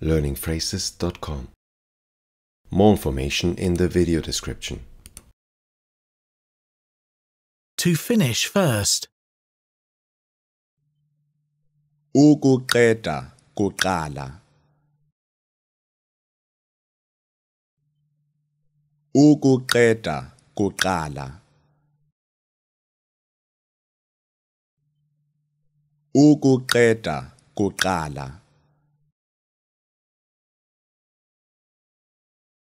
learningphrases.com. More information in the video description. To finish first. Ukuqeda kuqala. Ukuqeda kuqala. Ukuqeda kuqala.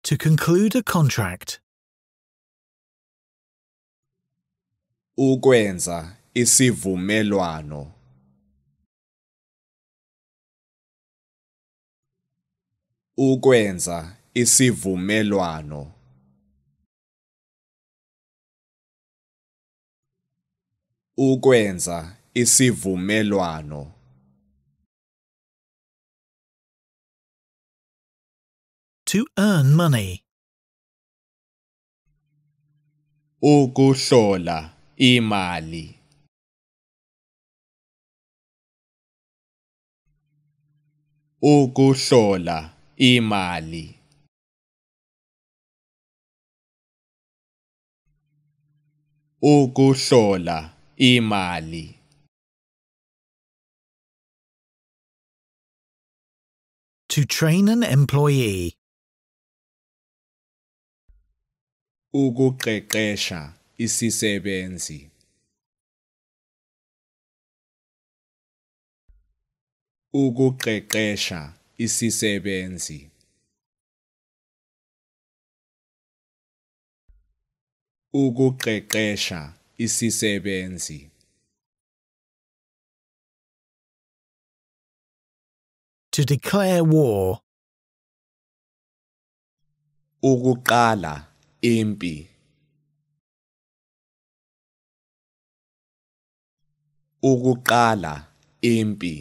To conclude a contract. Ukwenza isivumelwano. Ukwenza isivumelwano. Ukwenza isivumelwano. to earn money. ukuhlola imali ukuhlola imali ukuhlola imali to train an employee ukuqeqesha isisebenzi ukuqeqesha isisebenzi ukuqeqesha isisebenzi to declare war ukuqala impi ukuqala impi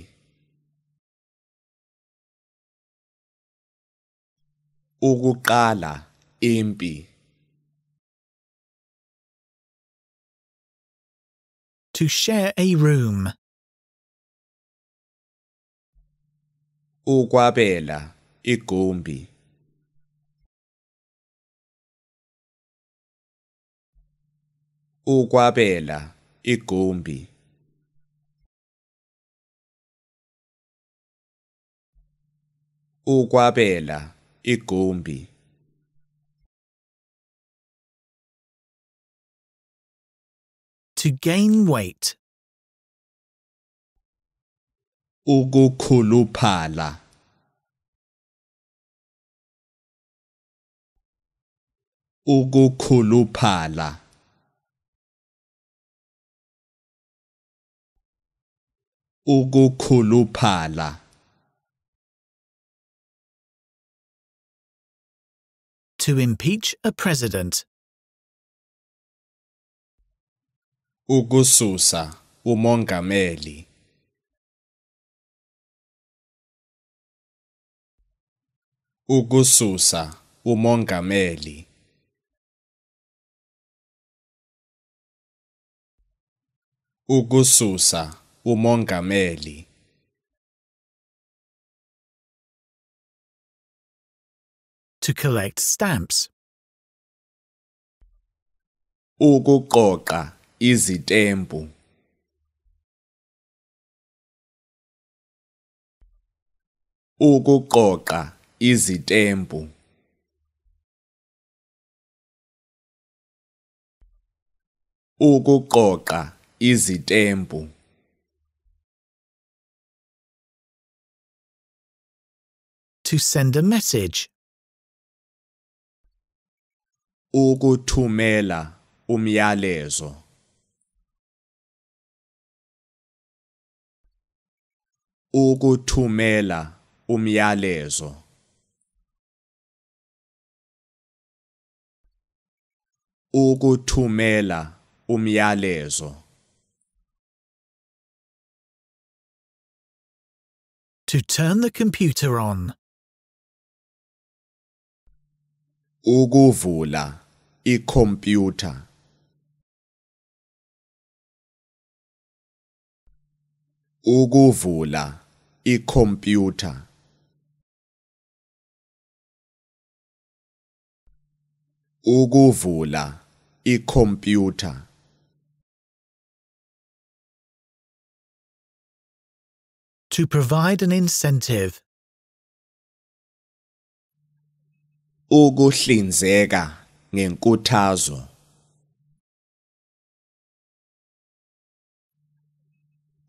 ukuqala impi to share a room ukwabela igumbi ukwabela igumbi ukwabela igumbi to gain weight ukukhuluphala ukukhuluphala ukukhuluphala to impeach a president ukususa umongameli ukususa umongameli ukususa umongameli to collect stamps ukuqoqa izitembu ukuqoqa izitembu ukuqoqa izitembu to send a message. Ukuthumela umyalezo. Ukuthumela umyalezo. Ukuthumela umyalezo. To turn the computer on. ukuvula ikhompyutha ukuvula ikhompyutha ukuvula ikhompyutha to provide an incentive ukuhlinzeka ngenkuthazo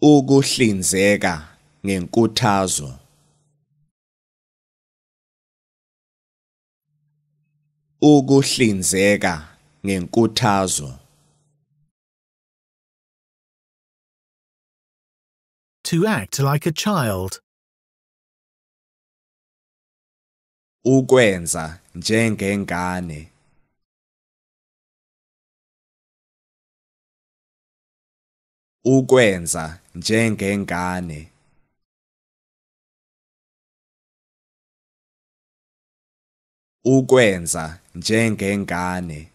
ukuhlinzeka ngenkuthazo ukuhlinzeka ngenkuthazo to act like a child ukwenza njengengane ukwenza njengengane ukwenza njengengane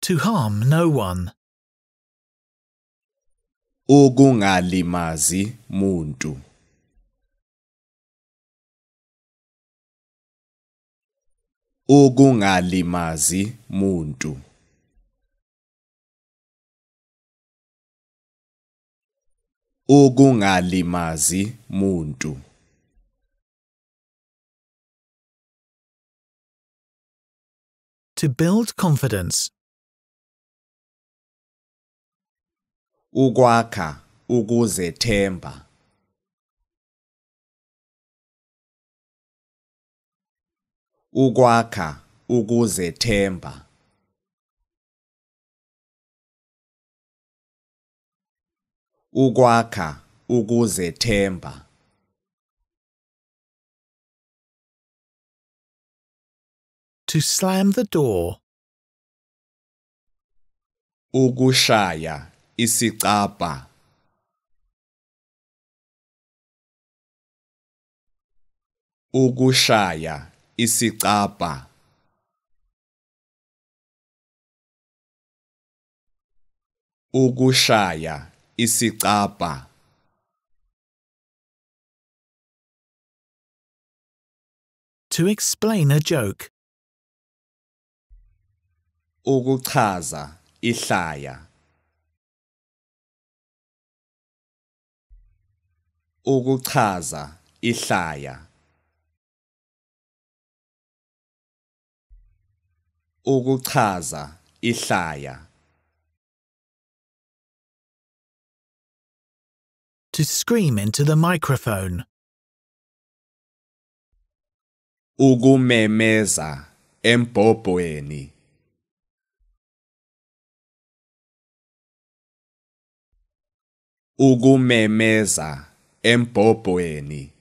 to harm no one ukungalimazi muntu ukungalimazi muntu ukungalimazi muntu to build confidence ukwakha ukuzethemba ukwakha ukuzethemba ukwakha ukuzethemba to slam the door ukushaya isicaba ukushaya isicapha ukushaya isicapha to explain a joke ukuchaza ihlaya ukuchaza ihlaya ukuchaza ihlaya to scream into the microphone ukumemeza embhobhweni ukumemeza embhobhweni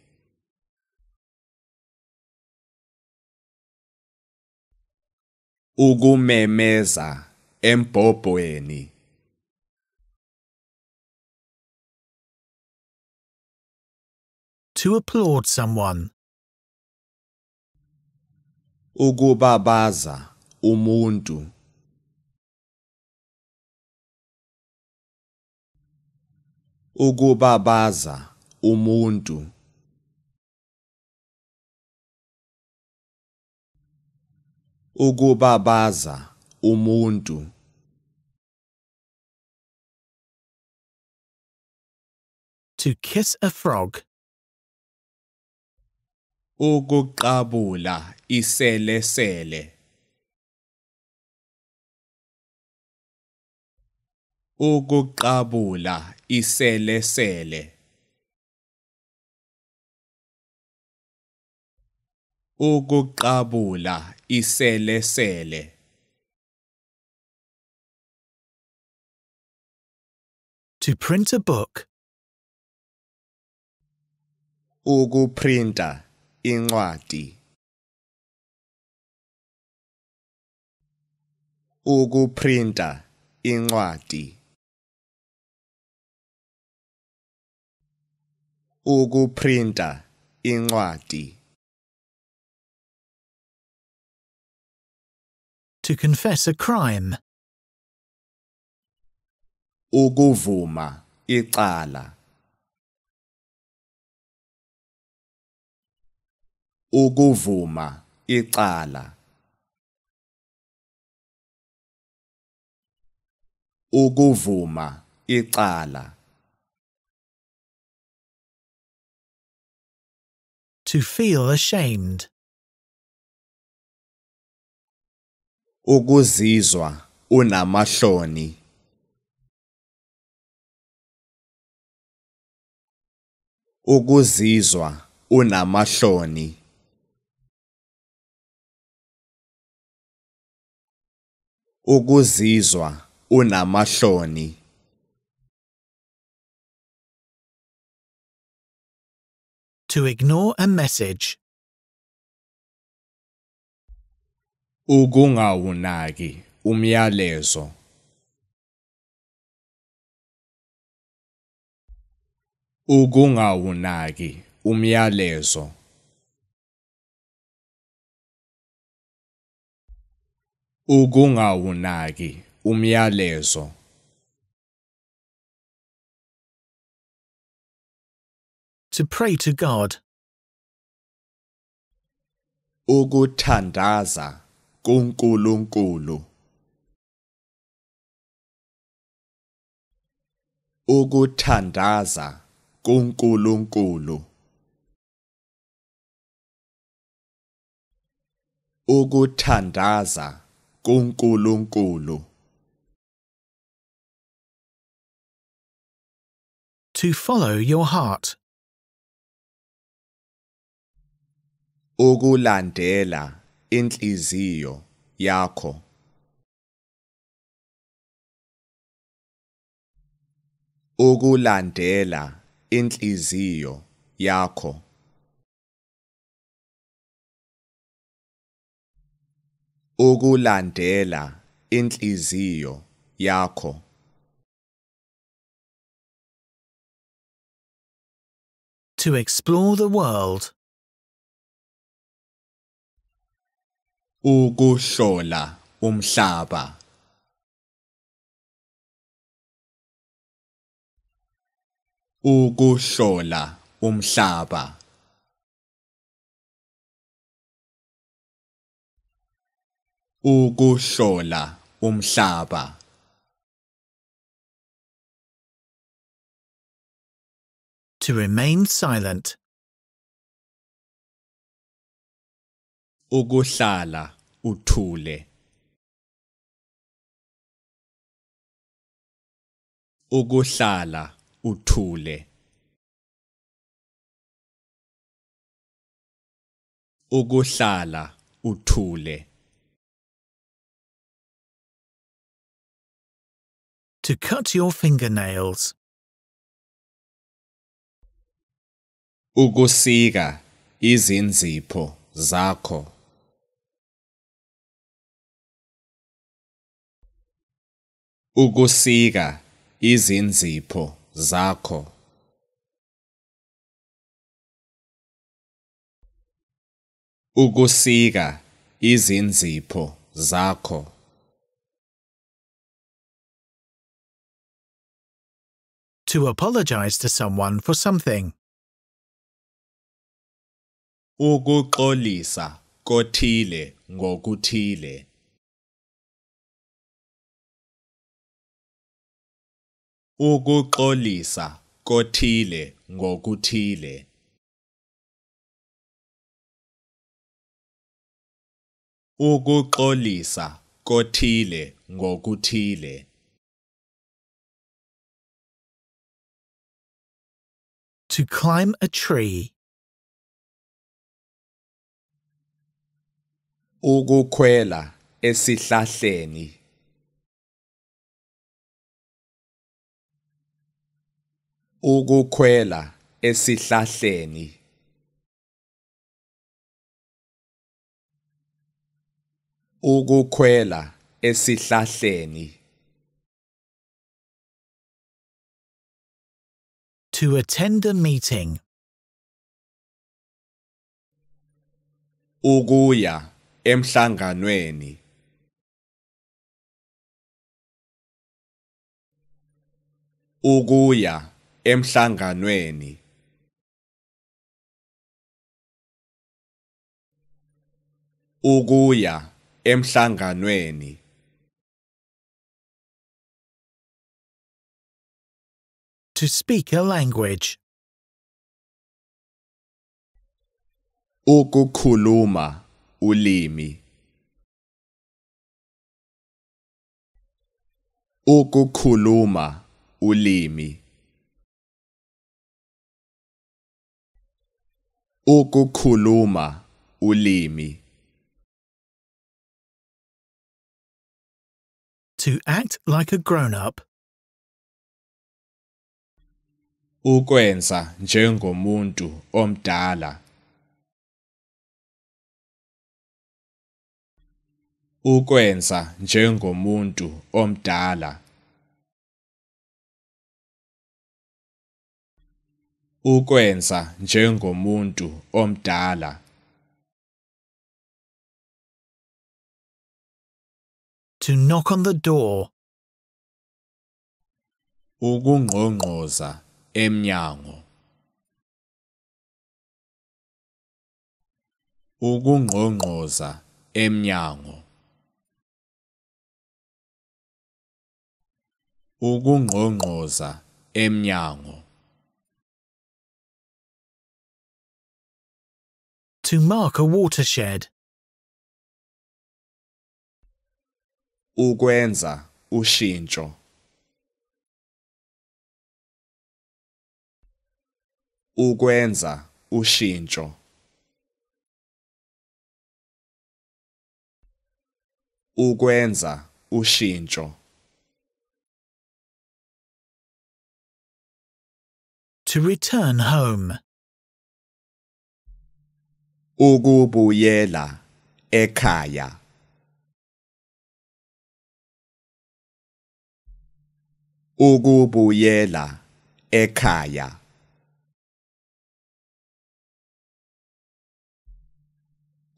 ukumemeza embhobhweni to applaud someone ukubabaza umuntu ukubabaza umuntu ukubabaza umuntu to kiss a frog ukuqabula iselesele ukuqabula iselesele ukuqabula iselesele To print a book. Ukuprinta incwadi. Ukuprinta incwadi. Ukuprinta incwadi. To confess a crime. Ukuvuma icala. Ukuvuma icala. Ukuvuma icala. To feel ashamed. ukuzizwa unamahloni ukuzizwa unamahloni ukuzizwa unamahloni to ignore a message ukungawunaki umyalezo ukungawunaki umyalezo ukungawunaki umyalezo to pray to god ukuthandaza kuNkulunkulu. Ukuthandaza kuNkulunkulu. Ukuthandaza kuNkulunkulu. 2 to follow your heart. Ukulandela inhliziyo yakho ukulandela inhliziyo yakho ukulandela inhliziyo yakho to explore the world ukuhlola umhlaba ukuhlola umhlaba ukuhlola umhlaba to remain silent ukuhlala uthule ukuhlala uthule ukuhlala uthule to cut your fingernails ukusika izinzipho zakho ukusika izinzipho zakho ukusika izinzipho zakho to apologize to someone for something ukuxolisa kothile ngokuthile Ukuxolisa kothile ngokuthile Ukuxolisa kothile ngokuthile To climb a tree Ukukhwela esihlahleni ukukhwela esihlahleni ukukhwela esihlahleni to attend a meeting ukuya emhlanganweni ukuya emhlanganweni ukuya emhlanganweni to speak a language ukukhuluma ulimi ukukhuluma ulimi ukukhuluma ulimi to act like a grown up ukwenza njengomuntu omdala ukwenza njengomuntu omdala ukwenza njengomuntu omdala to knock on the door ukungqongqoza emnyango ukungqongqoza emnyango ukungqongqoza emnyango to mark a watershed. Ukwenza ushintsho. Ukwenza ushintsho. Ukwenza ushintsho. To return home ukubuyela ekhaya ukubuyela ekhaya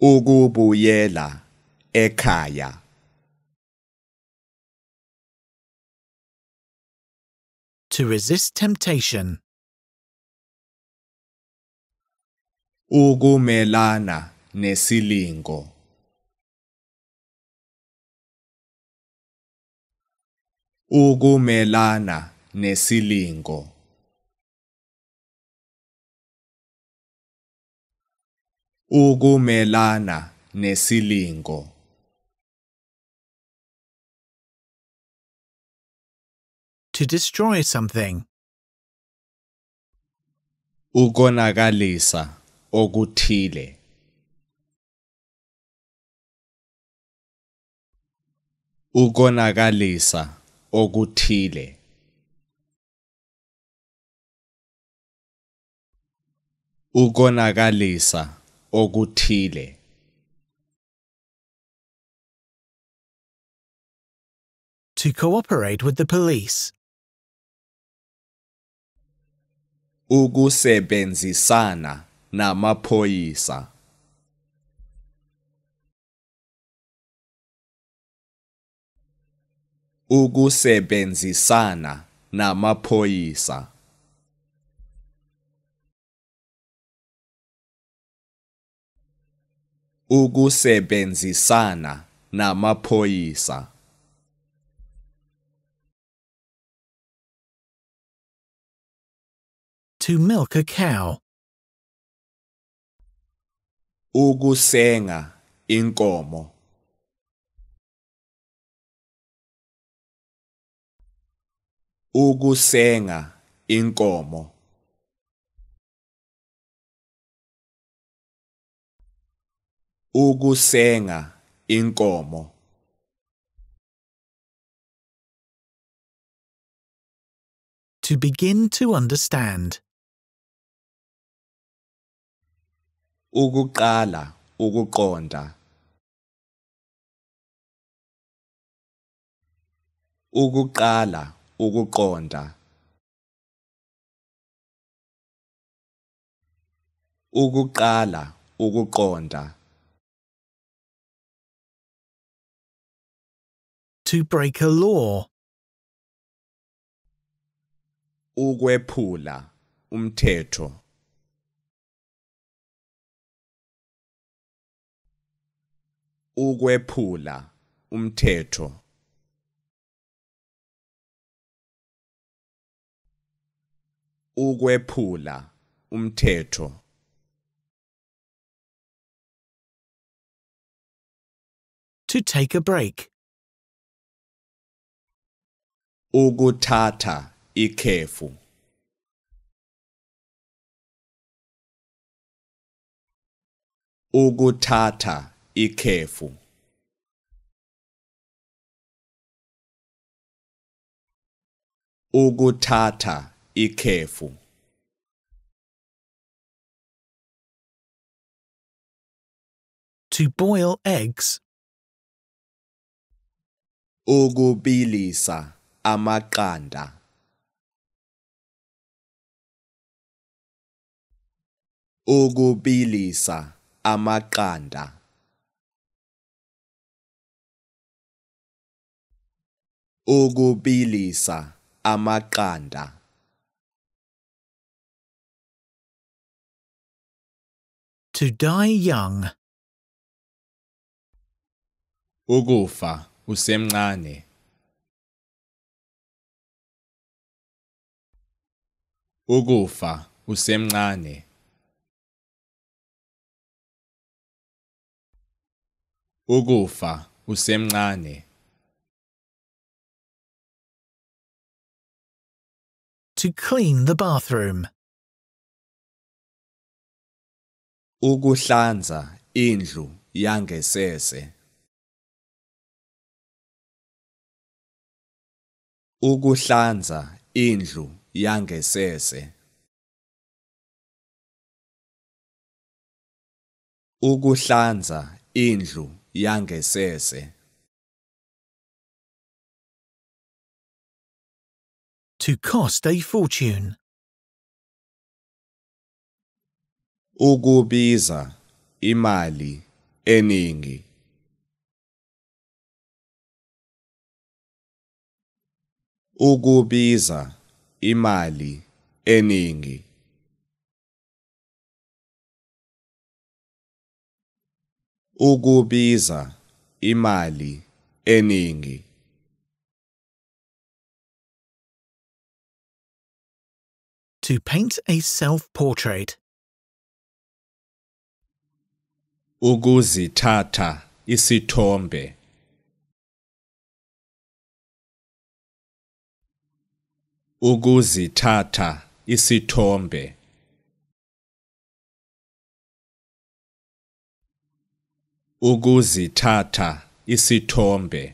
ukubuyela ekhaya to resist temptation ukumelana nesilingo ukumelana nesilingo ukumelana nesilingo to destroy something ukonakalisa okuthile ukonakalisa okuthile ukonakalisa okuthile to cooperate with the police ukusebenzisana namaphoyisa ukusebenzisana namaphoyisa ukusebenzisana namaphoyisa to milk a cow ukusenga inkomo ukusenga inkomo ukusenga inkomo to begin to understand Ukuqala ukuqonda Ukuqala ukuqonda Ukuqala ukuqonda To break a law Ukwephula umthetho ukwephula umthetho ukwephula umthetho to take a break ukuthatha ikhefu ukuthatha ikhefu ukuthatha ikhefu to boil eggs ukubilisa amaqanda ukubilisa amaqanda ukubilisa amaqanda to die young ukufa usemncane ukufa usemncane ukufa usemncane to clean the bathroom. Ukuhlanza indlu yangesese. Ukuhlanza indlu yangesese. Ukuhlanza indlu yangesese. to cost a fortune. Ukubiza imali eningi. Ukubiza imali eningi. Ukubiza imali eningi. to paint a self-portrait. Ukuzithatha isithombe. isitombe. isithombe. Ukuzithatha isithombe.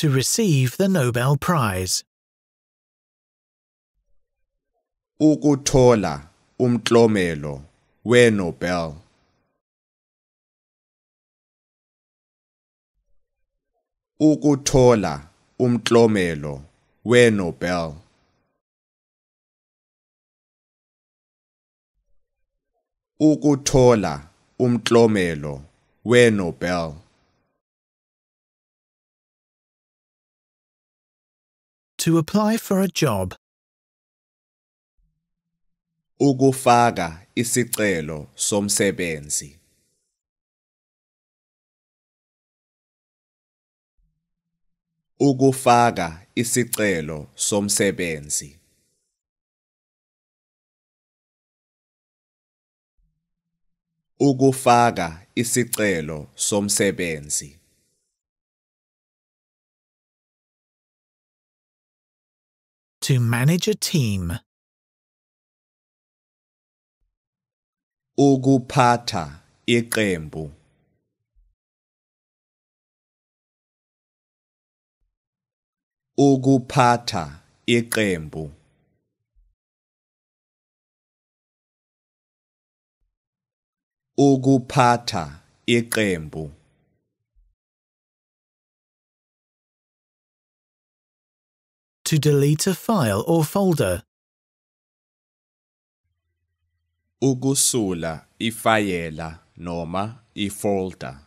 to receive the Nobel Prize. Ukuthola umklomelo we-Nobel. Ukuthola umklomelo we-Nobel. Ukuthola umklomelo we-Nobel. To apply for a job. Ukufaka isicelo somsebenzi. Ukufaka isicelo somsebenzi. Ukufaka isicelo somsebenzi. to manage a team. Ukuphatha iqembu. Ukuphatha iqembu. Ukuphatha iqembu. to delete a file or folder. Ukusula ifayela noma ifolder.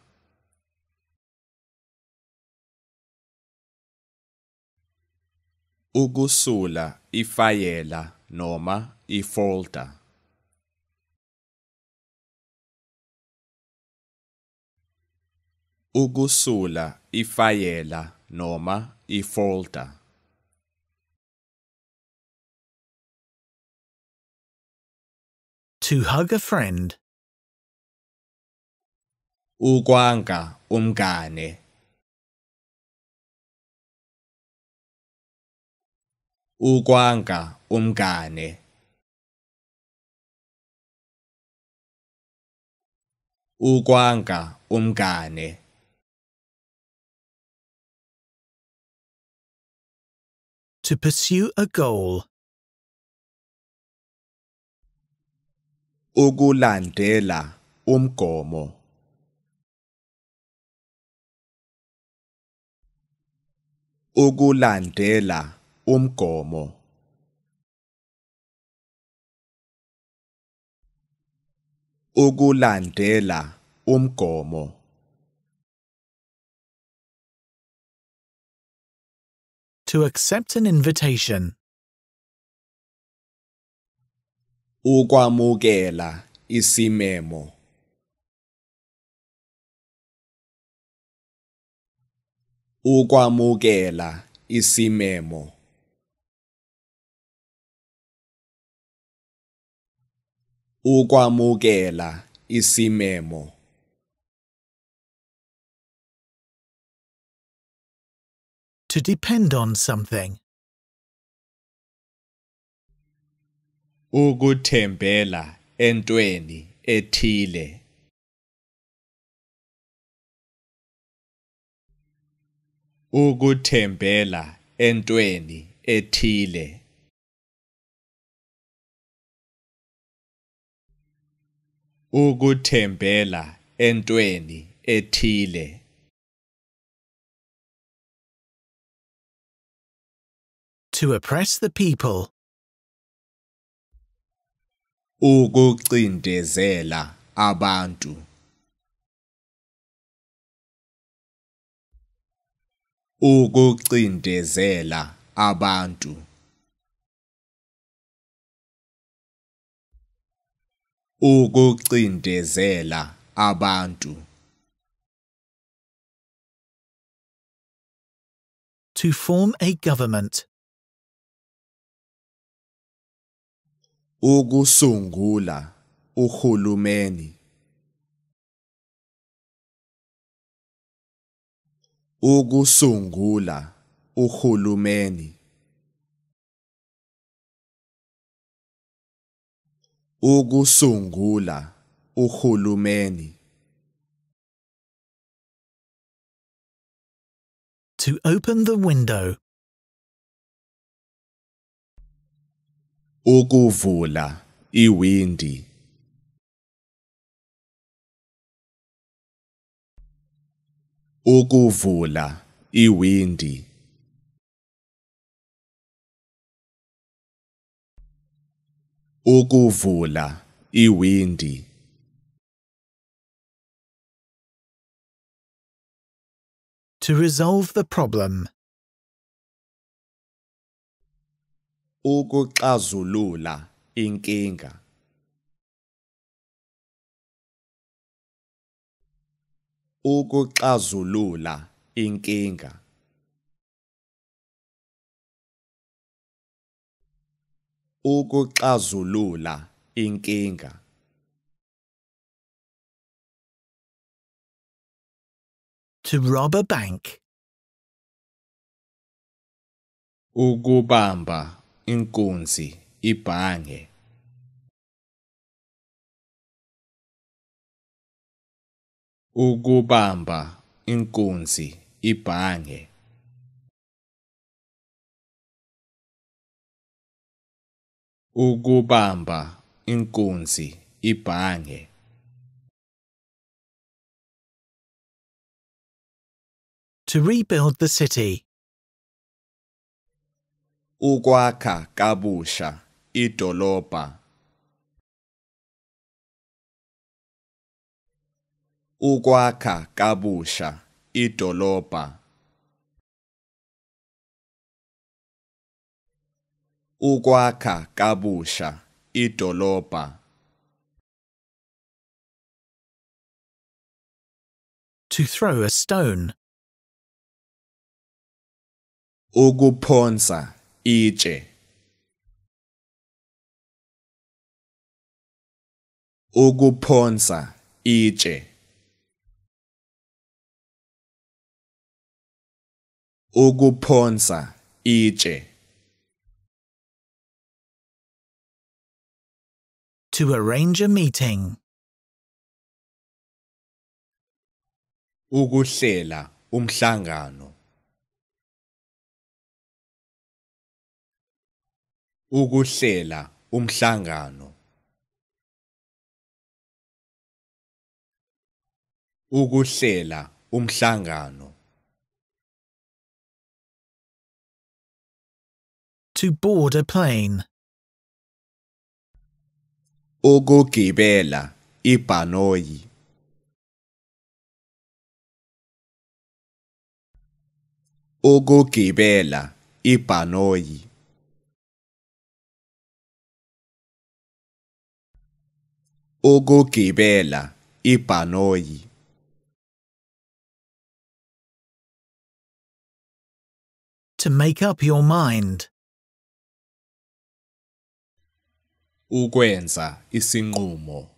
Ukusula ifayela noma ifolder. Ukusula ifayela noma ifolder. To hug a friend. Ukwanga umgane. Ukwanga umgane. Ukwanga umgane. To pursue a goal. ukulandela umgomo ukulandela umgomo ukulandela umgomo to accept an invitation ukwamukela isimemo ukwamukela isimemo ukwamukela isimemo to depend on something ukuthembela entweni ethile ukuthembela entweni ethile ukuthembela entweni ethile to oppress the people ukucindezela abantu ukucindezela abantu ukucindezela abantu to form a government ukusungula uhulumeni ukusungula uhulumeni ukusungula uhulumeni to open the window ukuvula iwindi ukuvula iwindi ukuvula iwindi To resolve the problem ukuxazulula inkinga ukuxazulula inkinga ukuxazulula inkinga to rob a bank ukubamba inkunzi ibhange ukubamba inkunzi ibhange ukubamba inkunzi ibhange to rebuild the city ukwakha kabusha idolobha ukwakha kabusha idolobha ukwakha kabusha idolobha to throw a stone ukuphonsa itshe ukuphonsa itshe ukuphonsa itshe to arrange a meeting ukuhlela umhlangano ukuhlela umhlangano ukuhlela umhlangano to board a plane ukugibela ibhanoyi ukugibela ibhanoyi ukugibela ibhanoyi to make up your mind ukwenza isinqumo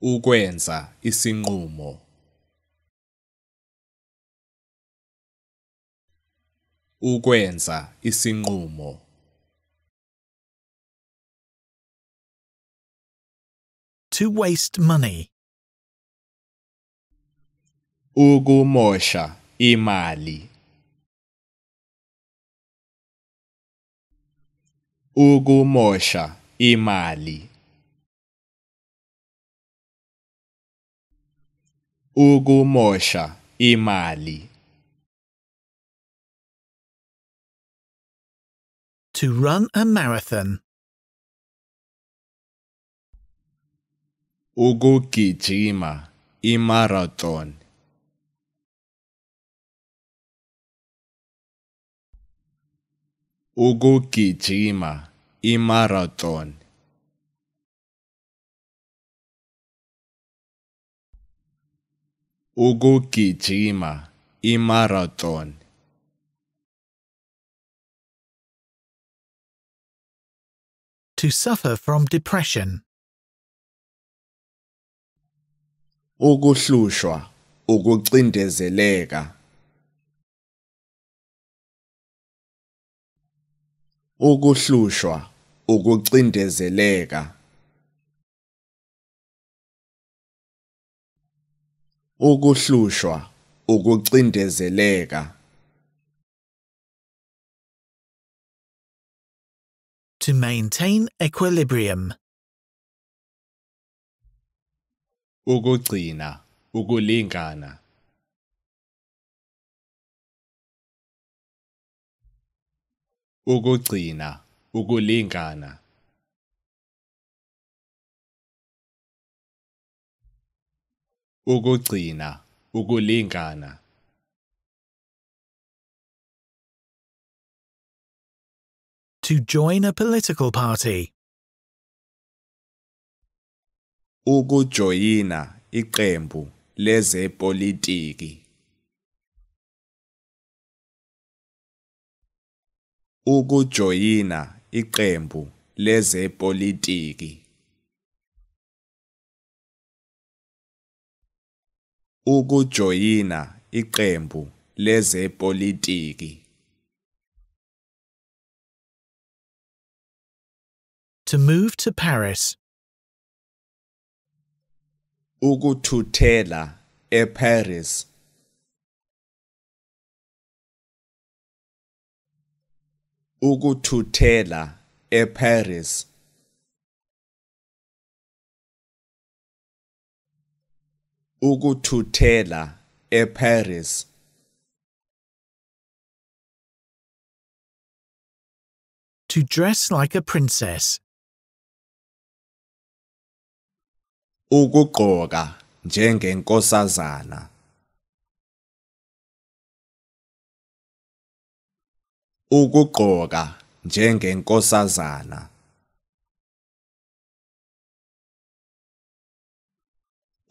ukwenza isinqumo ukwenza isinqumo to waste money. Mosha imali. Mosha imali. Mosha imali. To run a marathon. ukugijima imarathon ukugijima imarathon ukugijima imarathon to suffer from depression ukuhlushwa ukucindezeleka ukuhlushwa ukucindezeleka ukuhlushwa ukucindezeleka to maintain equilibrium ukugcina ukulingana ukugcina ukulingana ukugcina ukulingana to join a political party ukujoyina iqembu lezepolitiki ukujoyina iqembu lezepolitiki ukujoyina iqembu lezepolitiki To move to Paris ukuthuthela eParis ukuthuthela eParis ukuthuthela eParis to dress like a princess ukugqoka njengenkosazana ukugqoka njengenkosazana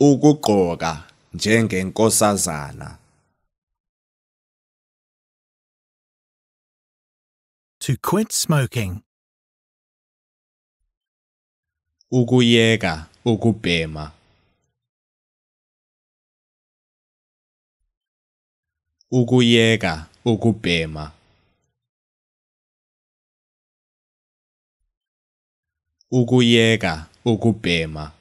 ukugqoka njengenkosazana to quit smoking ukuyeka ukubhema ukuyeka ukubhema ukuyeka ukubhema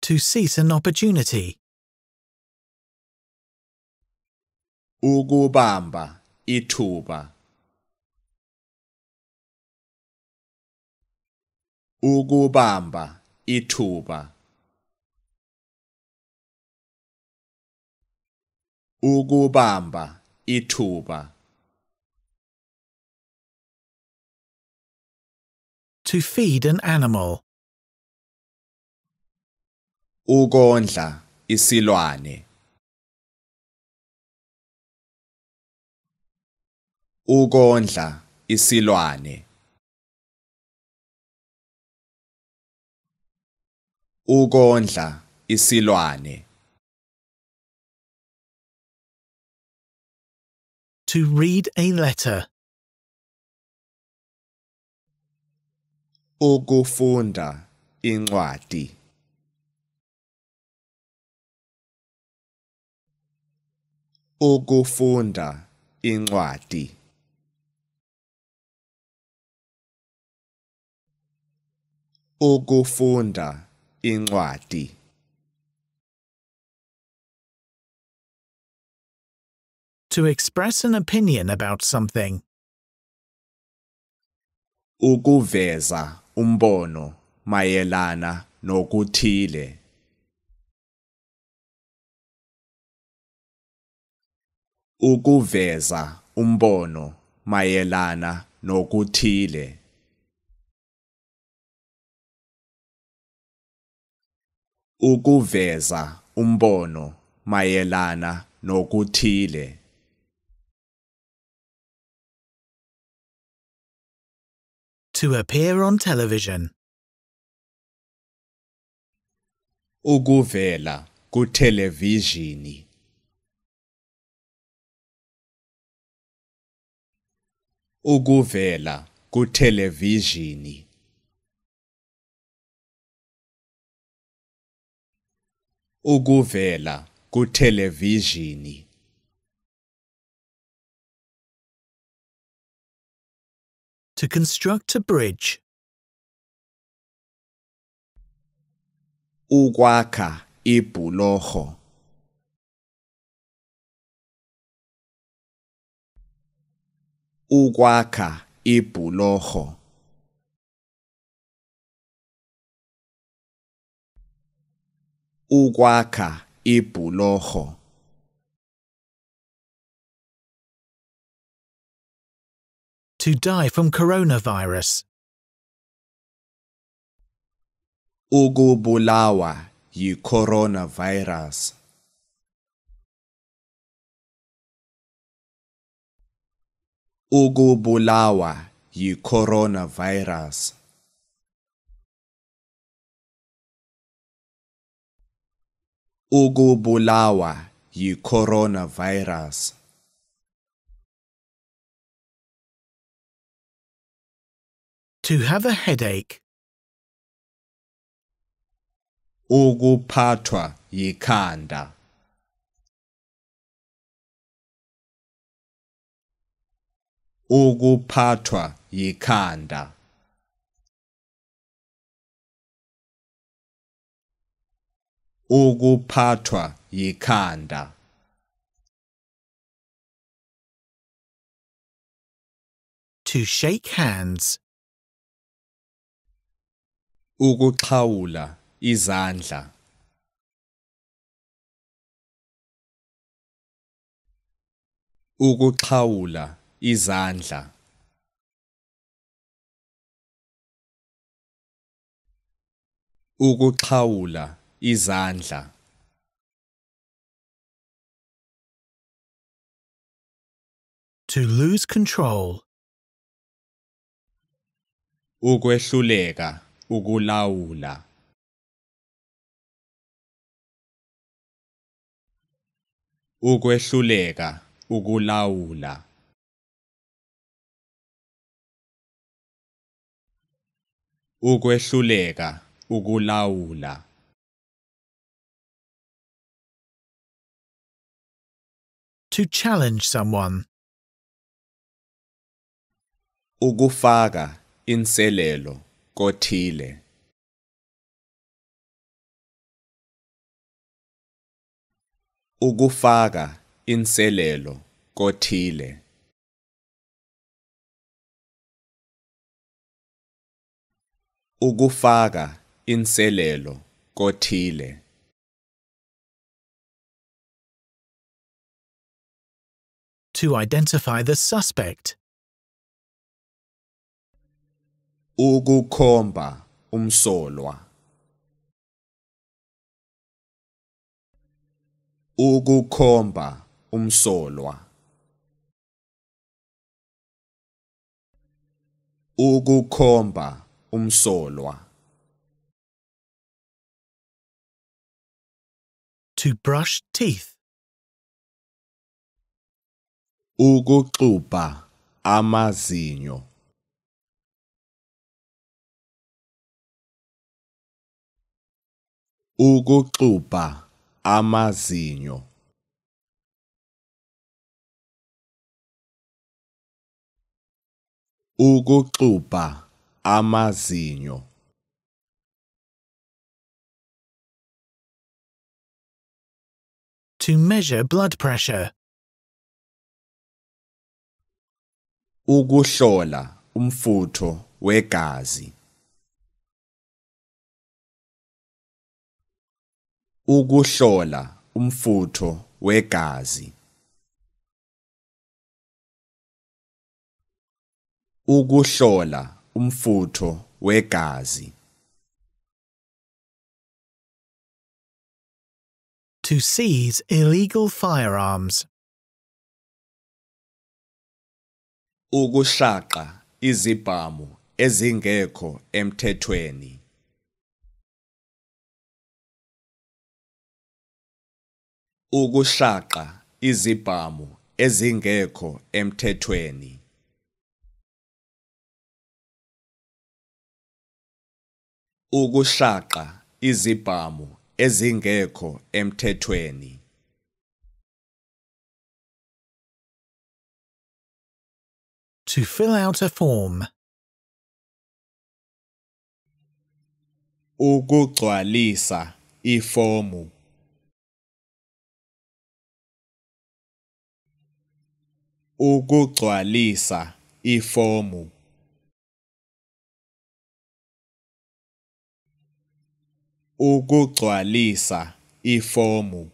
to seize an opportunity ukubamba ithuba ukubamba ithuba ukubamba ithuba 2 to feed an animal ukondla isilwane ukondla isilwane ukondla isilwane to read a letter ukufunda incwadi ukufunda incwadi ukufunda incwadi To express an opinion about something. Ukuveza umbono mayelana nokuthile. Ukuveza umbono mayelana nokuthile. ukuveza umbono mayelana nokuthile To appear on television. Ukuvela kuthelevishini. Ukuvela kuthelevishini. ukuvela kuthelevishini To construct a bridge. Ukwakha ibhuloho. Ukwakha ibhuloho. ukwakha ibhuloho To die from coronavirus. Ukubulawa yi-coronavirus. Ukubulawa yi-coronavirus. ukubulawa yi-coronavirus To have a headache. Ukuphathwa yikhanda. Ukuphathwa yikhanda. ukuphathwa yikhanda to shake hands ukuxhawula izandla ukuxhawula izandla ukuxhawula izandla to lose control ukwehluleka ukulawula ukwehluleka ukulawula ukwehluleka ukulawula To challenge someone. Ugufaga inselelo kothile. Ugufaga inselelo kothile. Ugufaga inselelo kothile. to identify the suspect. Ugu umsolwa ukukhomba umsolwa komba umsolwa to brush teeth ukuxubha amazinyo ukuxubha amazinyo ukuxubha amazinyo to measure blood pressure ukuhlola umfutho wegazi ukuhlola umfutho wegazi ukuhlola umfutho wegazi to seize illegal firearms ukushaqa izibhamu ezingekho emthethweni ukushaqa izibhamu ezingekho emthethweni ukushaqa izibhamu ezingekho emthethweni to fill out a form. Ukugcwalisa ifomu. Ukugcwalisa ifomu. Ukugcwalisa ifomu.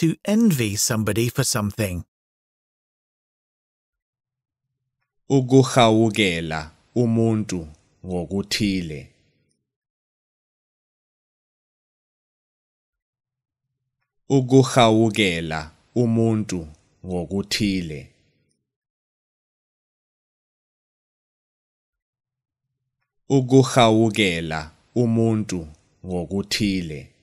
to envy somebody for something. ukuhawukela umuntu ngokuthile ukuhawukela umuntu ngokuthile ukuhawukela umuntu ngokuthile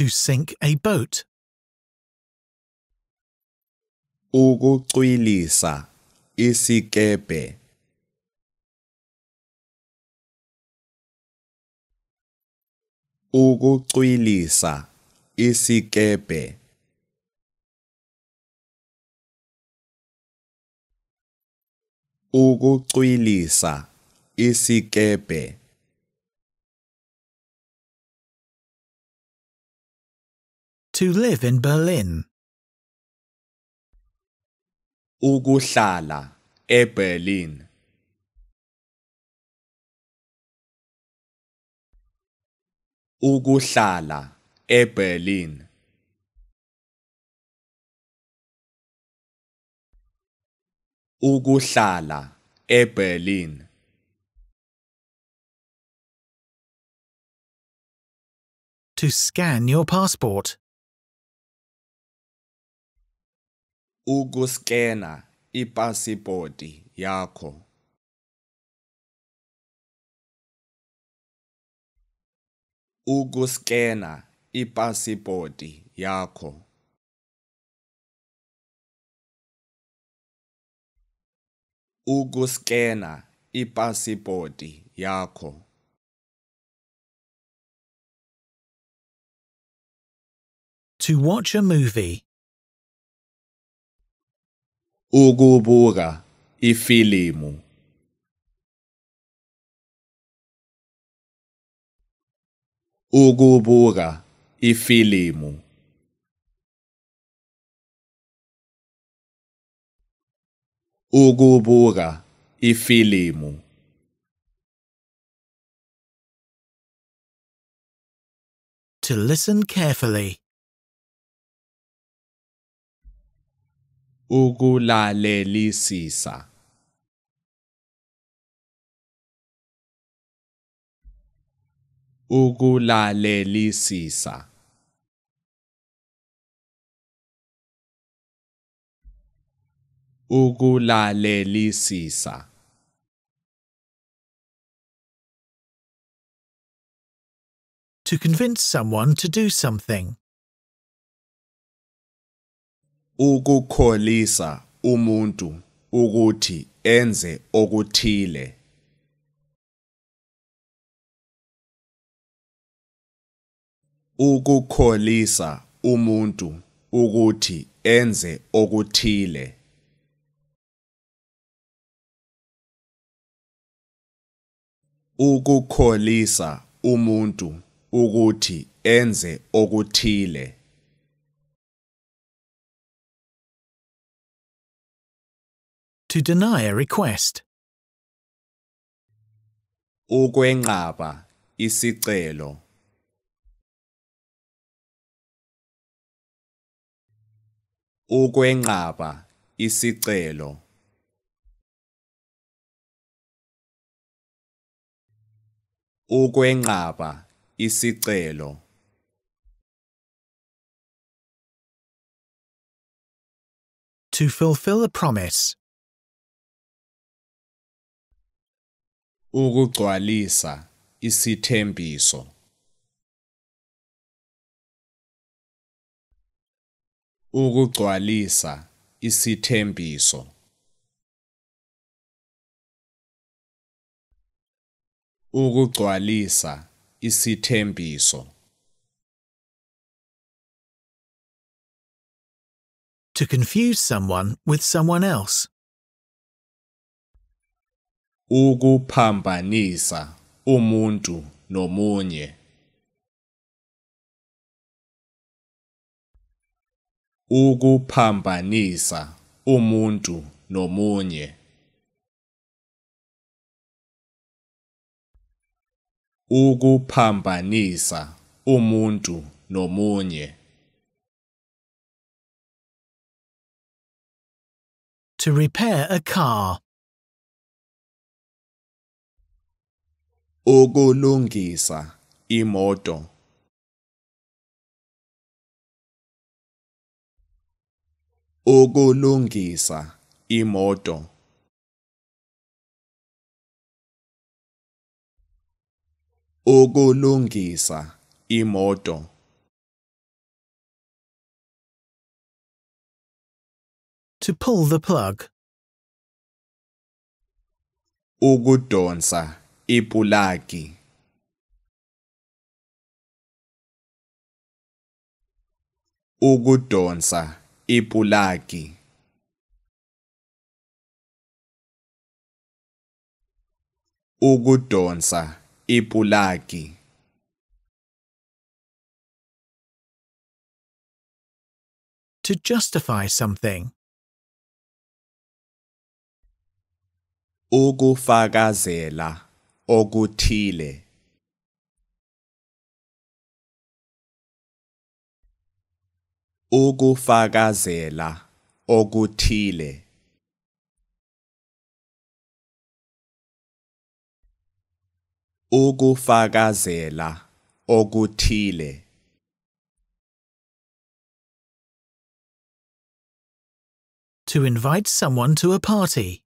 to sink a boat. ukucwilisa isikebe ukucwilisa isikebe ukucwilisa isikebe to live in Berlin? Berlin. Ukuhlala e Berlin. eBerlin. e Berlin. To scan your passport. ukuskena ipasipoti yakho ukuskena ipasipoti yakho ukuskena ipasipoti yakho To watch a movie ukubuka ifilimu ukubuka ifilimu ukubuka ifilimu to listen carefully ukulalelisisa ukulalelisisa ukulalelisisa To convince someone to do something. ukukholisa umuntu ukuthi enze okuthile ukukholisa umuntu ukuthi enze okuthile ukukholisa umuntu ukuthi enze okuthile To deny a request. Ukwenqaba isicelo. Ukwenqaba isicelo. Ukwenqaba isicelo. To fulfill a promise. ukugcwalisa isithembiso ukugcwalisa isithembiso ukugcwalisa isithembiso to confuse someone with someone else ukuphambanisa umuntu nomunye ukuphambanisa umuntu nomunye ukuphambanisa umuntu nomunye To repair a car ukulungisa imoto ukulungisa imoto ukulungisa imoto to pull the plug ukudonsa ipulaki ukudonsa ipulaki ukudonsa ipulaki to justify something ukufakazela okuthile ukufakazela okuthile ukufakazela okuthile to invite someone to a party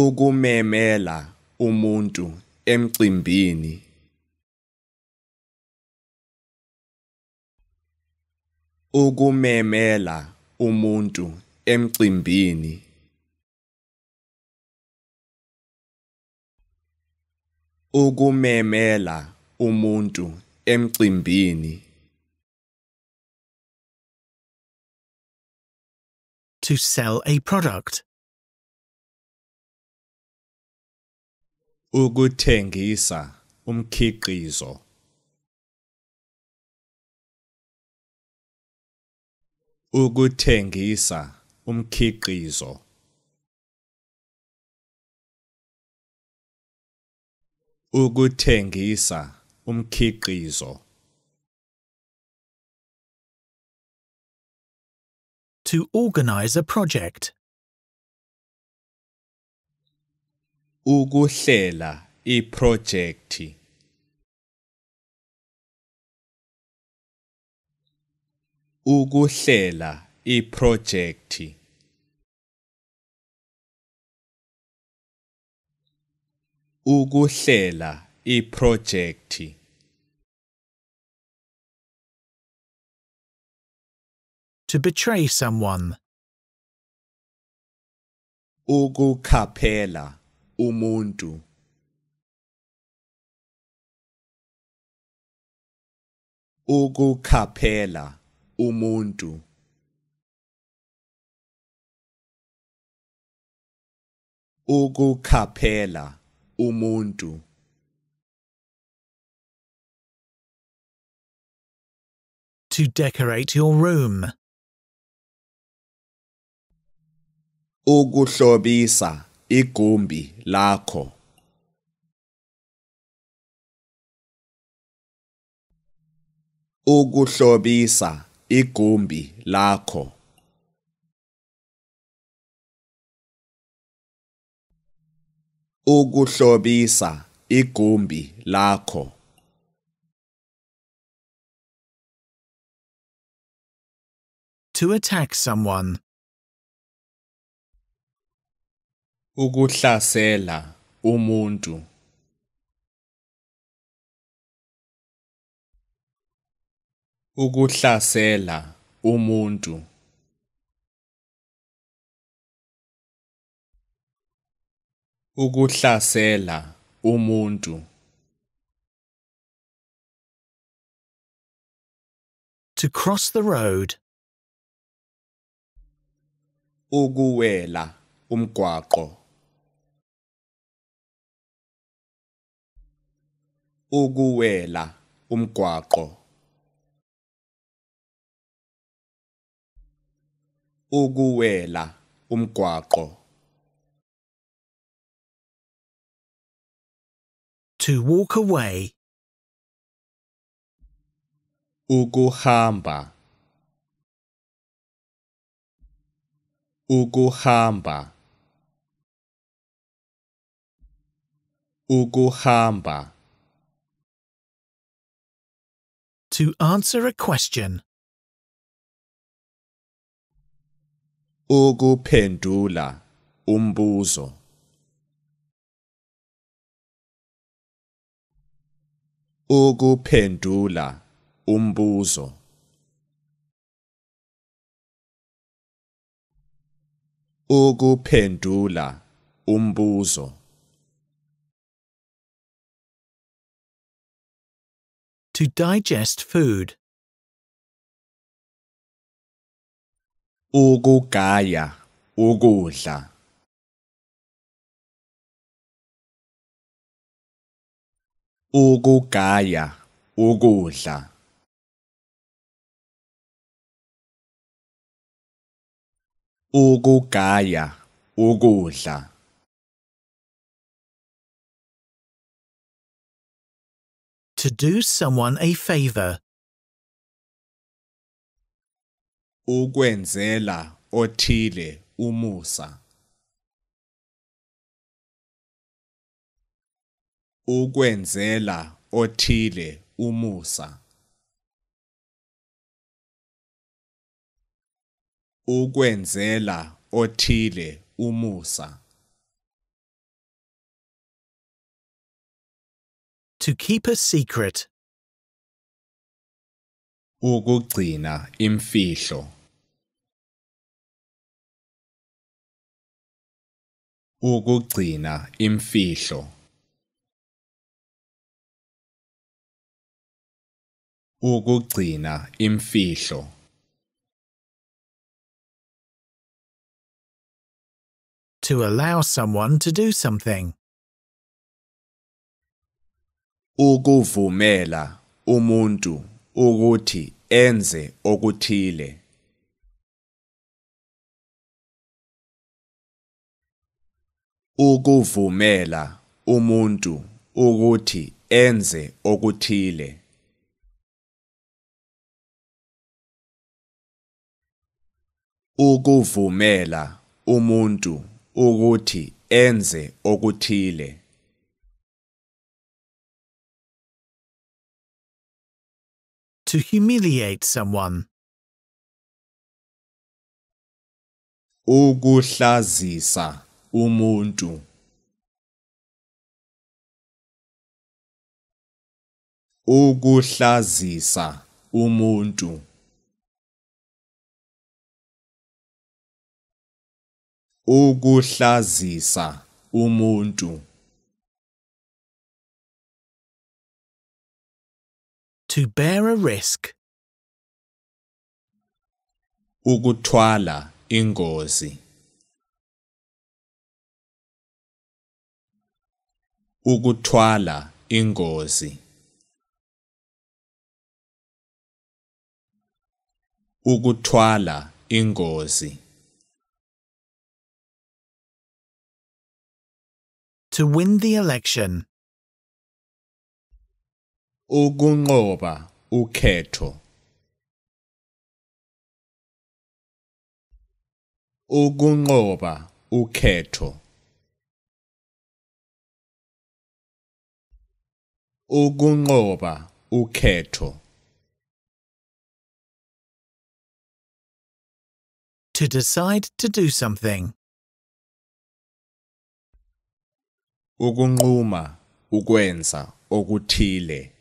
ukumemela umuntu emcimbini ukumemela umuntu emcimbini ukumemela umuntu emcimbini to sell a product ukuthengisa umkhiqizo ukuthengisa umkhiqizo ukuthengisa umkhiqizo to organize a project ukuhlela iphrojekthi ukuhlela iphrojekthi ukuhlela iphrojekthi to betray someone ukukhaphela umuntu ukukhaphela umuntu ukukhaphela umuntu to decorate your room ukuhlobisa igumbi lakho ukuhlobisa igumbi lakho ukuhlobisa igumbi lakho to attack someone Ukuhlasela umuntu Ukuhlasela umuntu Ukuhlasela umuntu To cross the road Ukuwela umgwaqo ukuwela umgwaqo ukuwela umgwaqo to walk away ukuhamba ukuhamba ukuhamba To answer a question. Ukuphendula umbuzo. Ukuphendula umbuzo. Ukuphendula umbuzo. to digest food. ukugaya ukudla ukugaya ukudla ukugaya ukudla To do someone a favor. Ukwenzela othile umusa. Ukwenzela othile umusa. Ukwenzela othile umusa. To keep a secret. Ukugcina imfihlo. Ukugcina imfihlo. Ukugcina imfihlo. To allow someone to do something. ukuvumela umuntu ukuthi enze okuthile ukuvumela umuntu ukuthi enze okuthile ukuvumela umuntu ukuthi enze okuthile to humiliate someone. Ukuhlazisa umuntu. Ukuhlazisa umuntu. Ukuhlazisa umuntu. To bear a risk. Ukuthwala ingozi. Ukuthwala ingozi. Ukuthwala ingozi. To win the election. ukunqoba ukhetho ukunqoba ukhetho ukunqoba ukhetho to decide to do something ukunquma ukwenza okuthile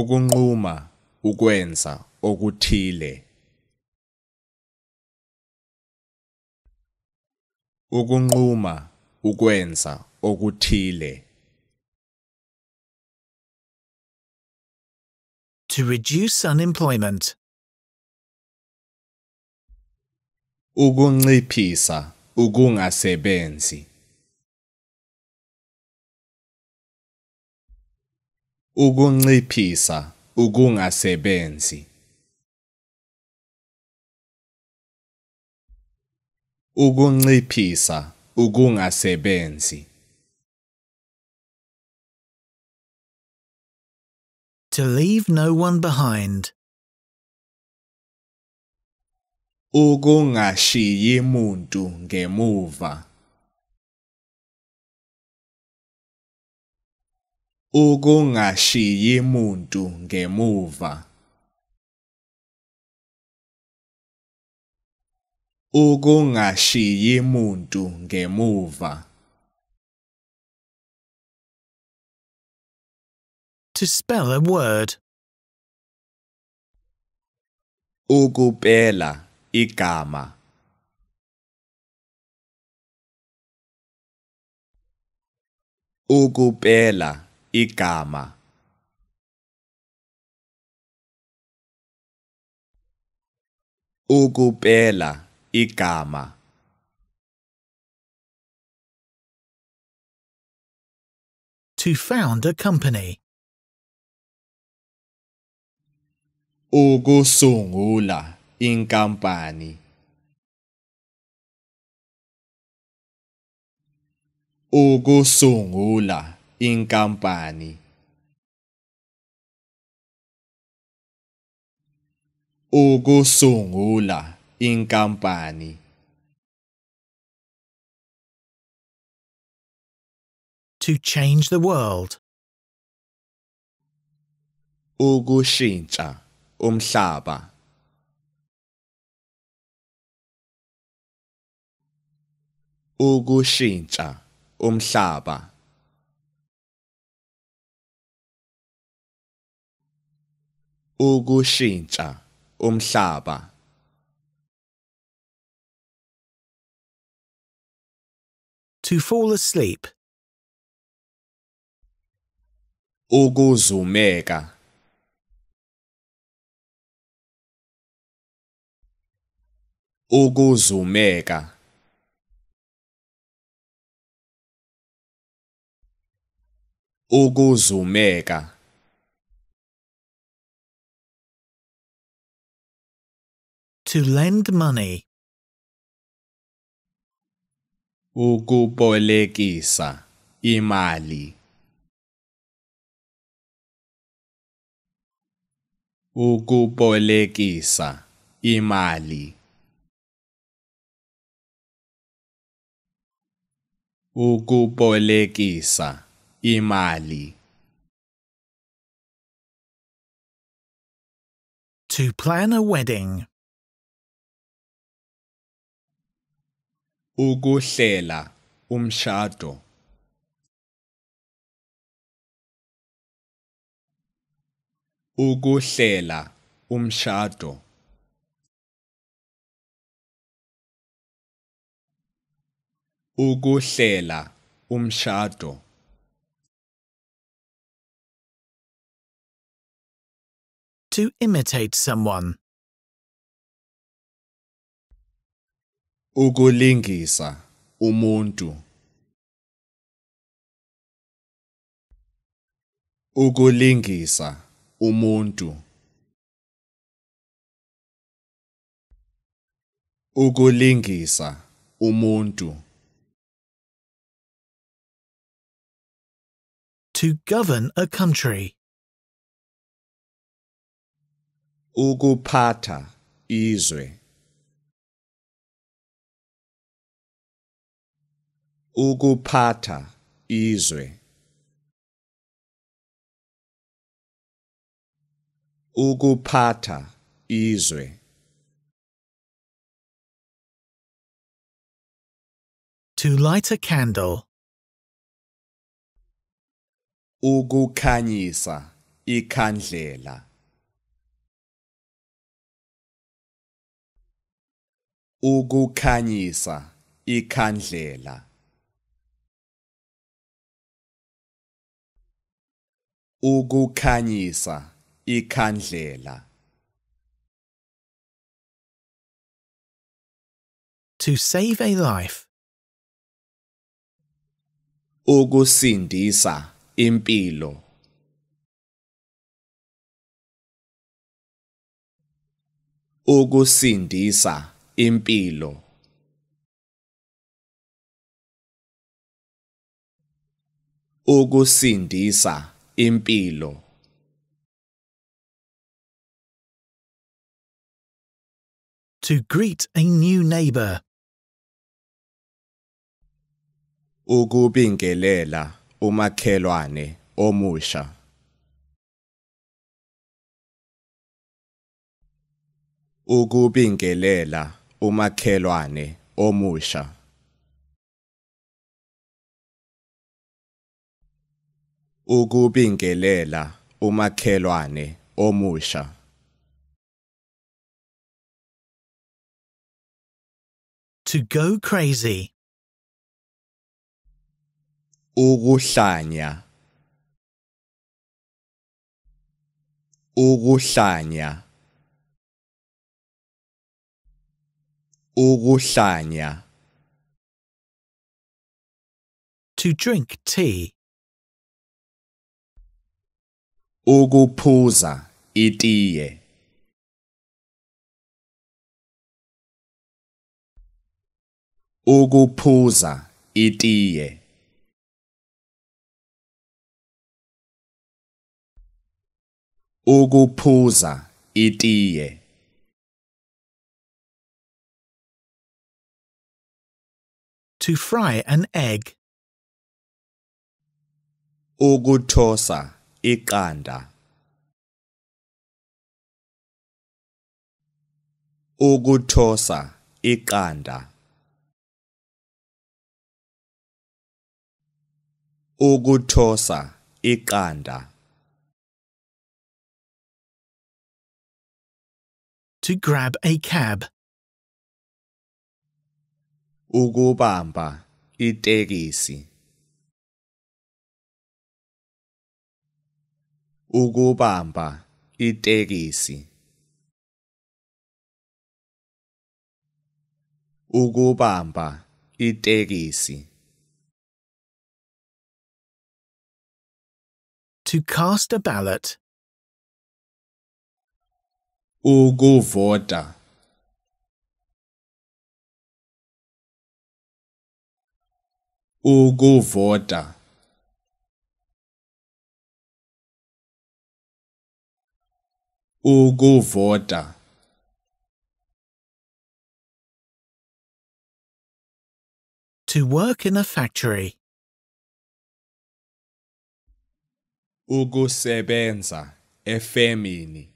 ukunquma ukwenza okuthile ukunquma ukwenza okuthile to reduce unemployment ukunciphisa ukungasebenzi ukunciphisa ukungasebenzi ukunciphisa ukungasebenzi to leave no one behind ukungashiyi muntu ngemuva ukungashiyi muntu ngemuva ukungashiyi muntu ngemuva to spell a word ukupela igama ukupela igama ukupela igama to found a company ukusungula inkampani ukusungula inkampani ukusungula inkampani to change the world ukushintsha umhlaba ukushintsha umhlaba ukushintsha umhlaba to fall asleep ukuzumeka ukuzumeka ukuzumeka To lend money. Ukubolekisa imali. Ukubolekisa imali. Ukubolekisa imali. To plan a wedding. ukuhlela umshado ukuhlela umshado ukuhlela umshado to imitate someone ukulingisa umuntu ukulingisa umuntu ukulingisa umuntu to govern a country ukuphatha izwe ukuphatha izwe ukuphatha izwe to light a candle ukukhanyisa ikhandlela ukukhanyisa ikhandlela ukukhanyisa ikhandlela to save a life ukusindisa impilo ukusindisa impilo ukusindisa impilo To greet a new neighbor. Ukubingelela umakhelwane omusha. Ukubingelela umakhelwane omusha. ukubingelela umakhelwane omusha to go crazy ukuhlanya ukuhlanya ukuhlanya to drink tea ukuphuza itiye ukuphuza itiye ukuphuza itiye to fry an egg ukuthosa iqanda ukuthosa iqanda ukuthosa iqanda to grab a cab ukubamba itekisi ukubamba itekisi ukubamba itekisi to cast a ballot ukuvota ukuvota ukuvota To work in a factory. Ukusebenza efemini.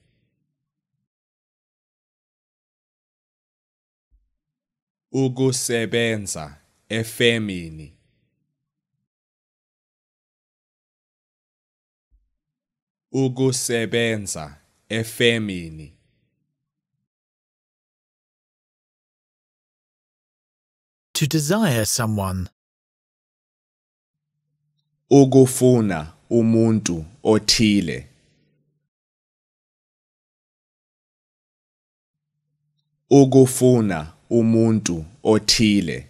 Ukusebenza efemini. Ukusebenza efemini to desire someone ukufuna umuntu othile ukufuna umuntu othile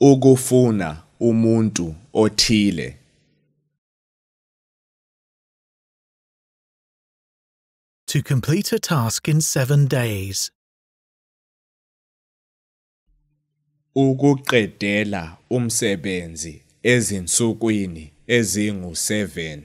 ukufuna umuntu othile to complete a task in seven days. Ukuqedela umsebenzi ezinsukwini ezingu-7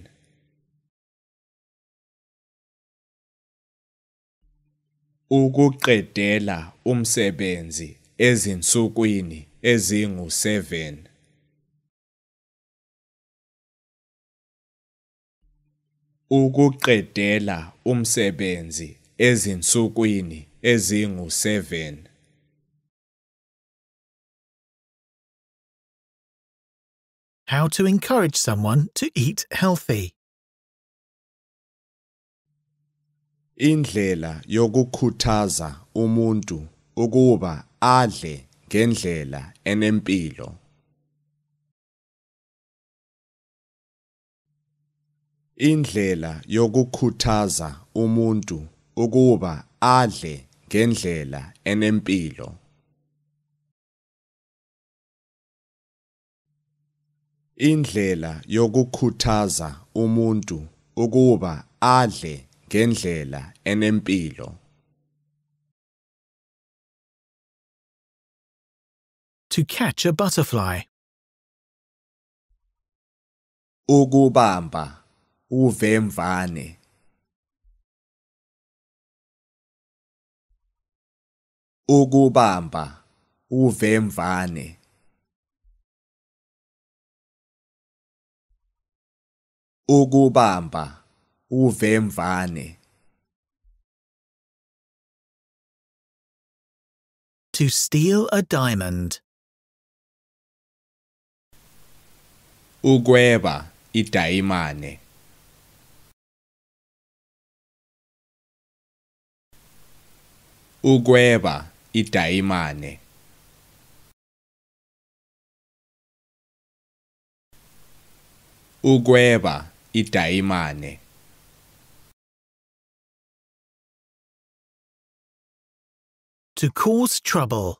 Ukuqedela umsebenzi ezinsukwini ezingu-7 Ukuqedela umsebenzi ezinsukwini ezingu-7How to encourage someone to eat healthy. Indlela yokukhuthaza umuntu ukuba adle ngendlela enempilo. indlela yokukhuthaza umuntu ukuba adle ngendlela enempilo. Indlela yokukhuthaza umuntu ukuba adle ngendlela enempilo. To catch a butterfly. Ukubamba uvemvane ukubamba uvemvane ukubamba uvemvane to steal a diamond ukweba idayimane ukweba idayimane ukweba idayimane to cause trouble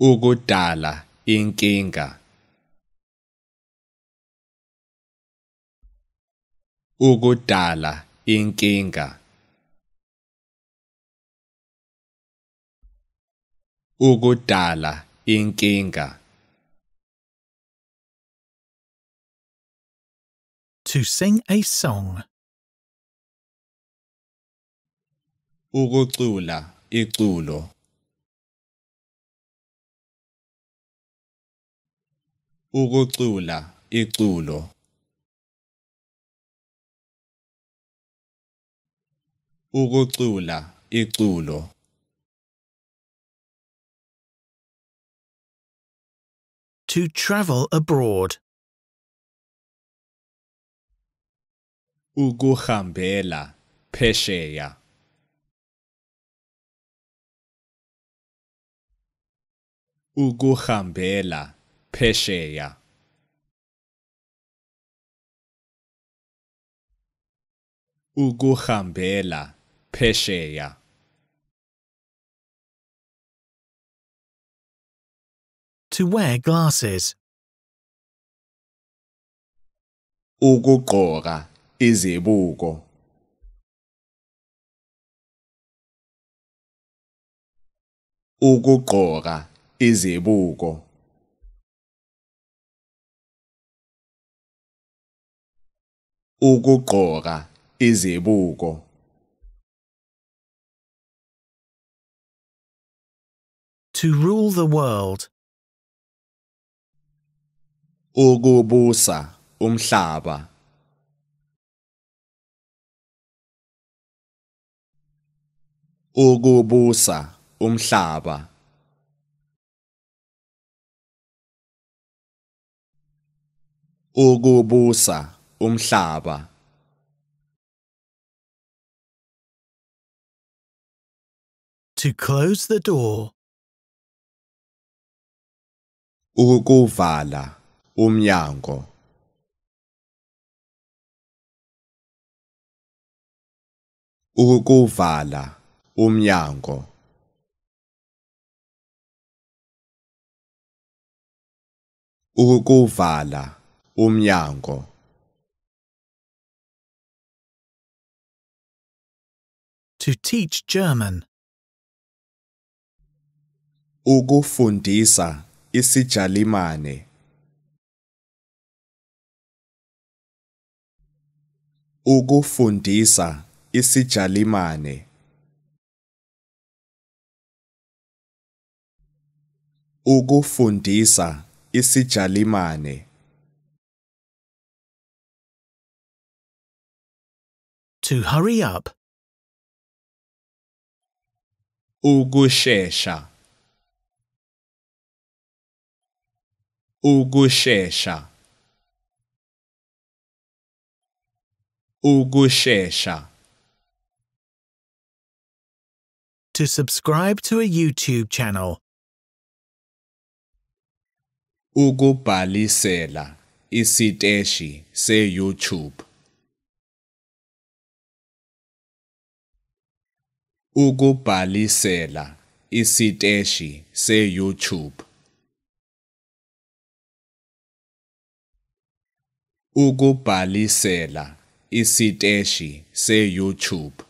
ukudala inkinga ukudala inkinga ukudala inkinga 2 to sing a song ukucula iculo ukucula iculo ukucula iculo to travel abroad. Ukuhambela phesheya. Ukuhambela phesheya. Ukuhambela phesheya. To wear glasses. Ukugqoka izibuko. Ukugqoka izibuko. Ukugqoka izibuko. To rule the world. ukubusa umhlaba ukubusa umhlaba ukubusa umhlaba to close the door ukuvala umnyango ukukuvala umnyango ukukuvala umnyango to teach german ukufundisa isijalimane Ukufundisa isiJalimane Ukufundisa isiJalimane To hurry up Ukushesha Ukushesha Ukushesha. To subscribe to a YouTube channel. Ukubhalisela isiteshi se-YouTube. Ukubhalisela isiteshi se-YouTube. Ukubhalisela isiteshi se-YouTube.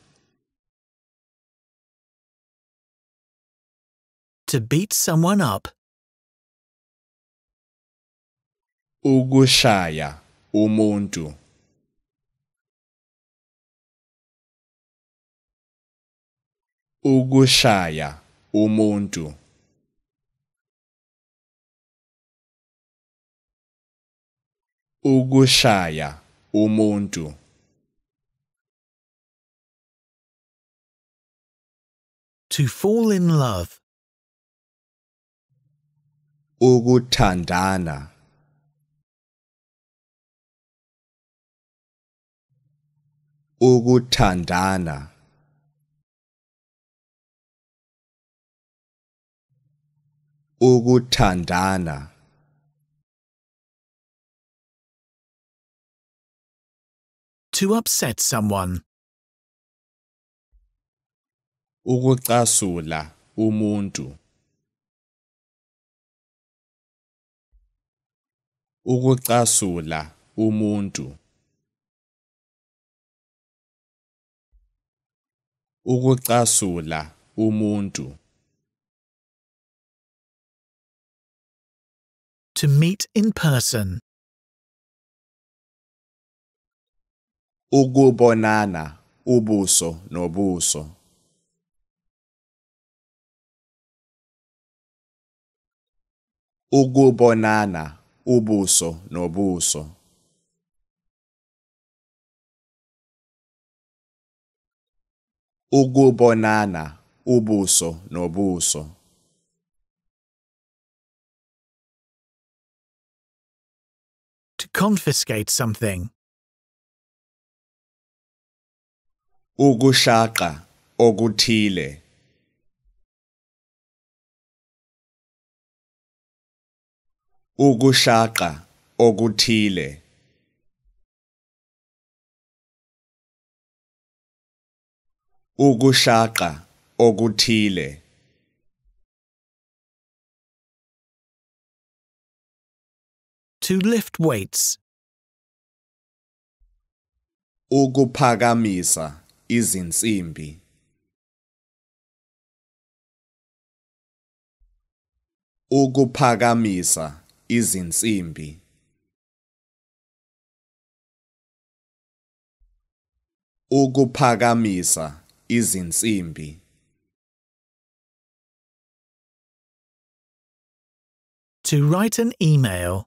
To beat someone up. Ukushaya umuntu. Ukushaya umuntu. Ukushaya umuntu. To fall in love. Ukuthandana. Ukuthandana. Ukuthandana. To upset someone. ukucasula umuntu ukucasula umuntu ukucasula umuntu to meet in person ukubonana ubuso nobuso ukubonana ubuso nobuso ukubonana ubuso nobuso to confiscate something ukushaqqa okuthile ukushaqa okuthile ukushaqa okuthile to lift weights ukuphakamisa izinsimbi ukuphakamisa izinsimbi ukuphakamisa izinsimbi to write an email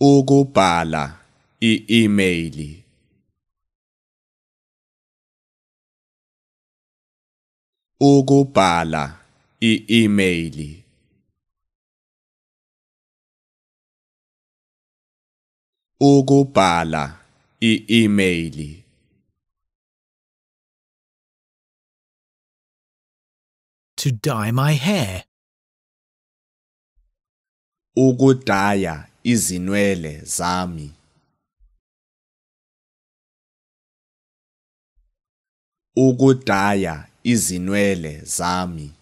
ukubhala i-email ukubhala i e-maili. Ukubhala i-emaili. To dye my hair. Ukudaya izinwele zami. Ukudaya izinwele zami.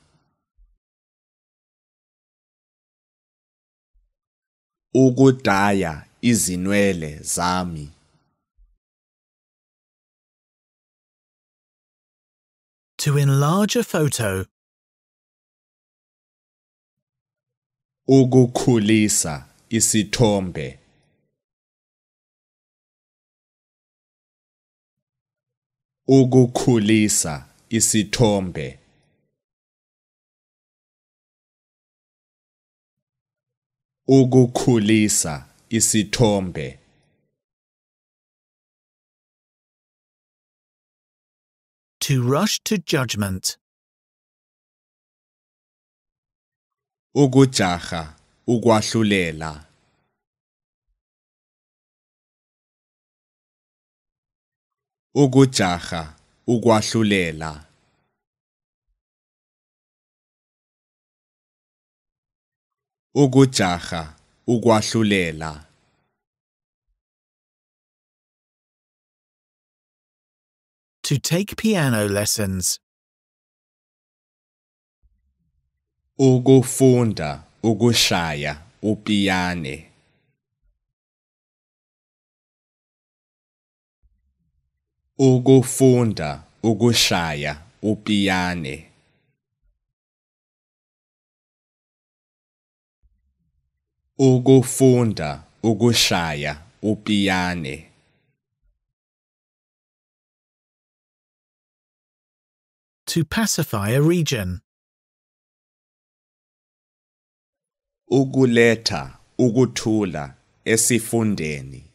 ukudaya izinwele zami To enlarge a photo. Ukukhulisa isithombe. Ukukhulisa isithombe. ukukhulisa isithombe to rush to judgment ukujaha ukwahlulela ukujaha ukwahlulela ukujaha ukwahlulela To take piano lessons. Ukufunda ukushaya upiyane. Ukufunda ukushaya upiyane. Ukufunda ukushaya upiyane To pacify a region Ukuletha ukuthula esifundeni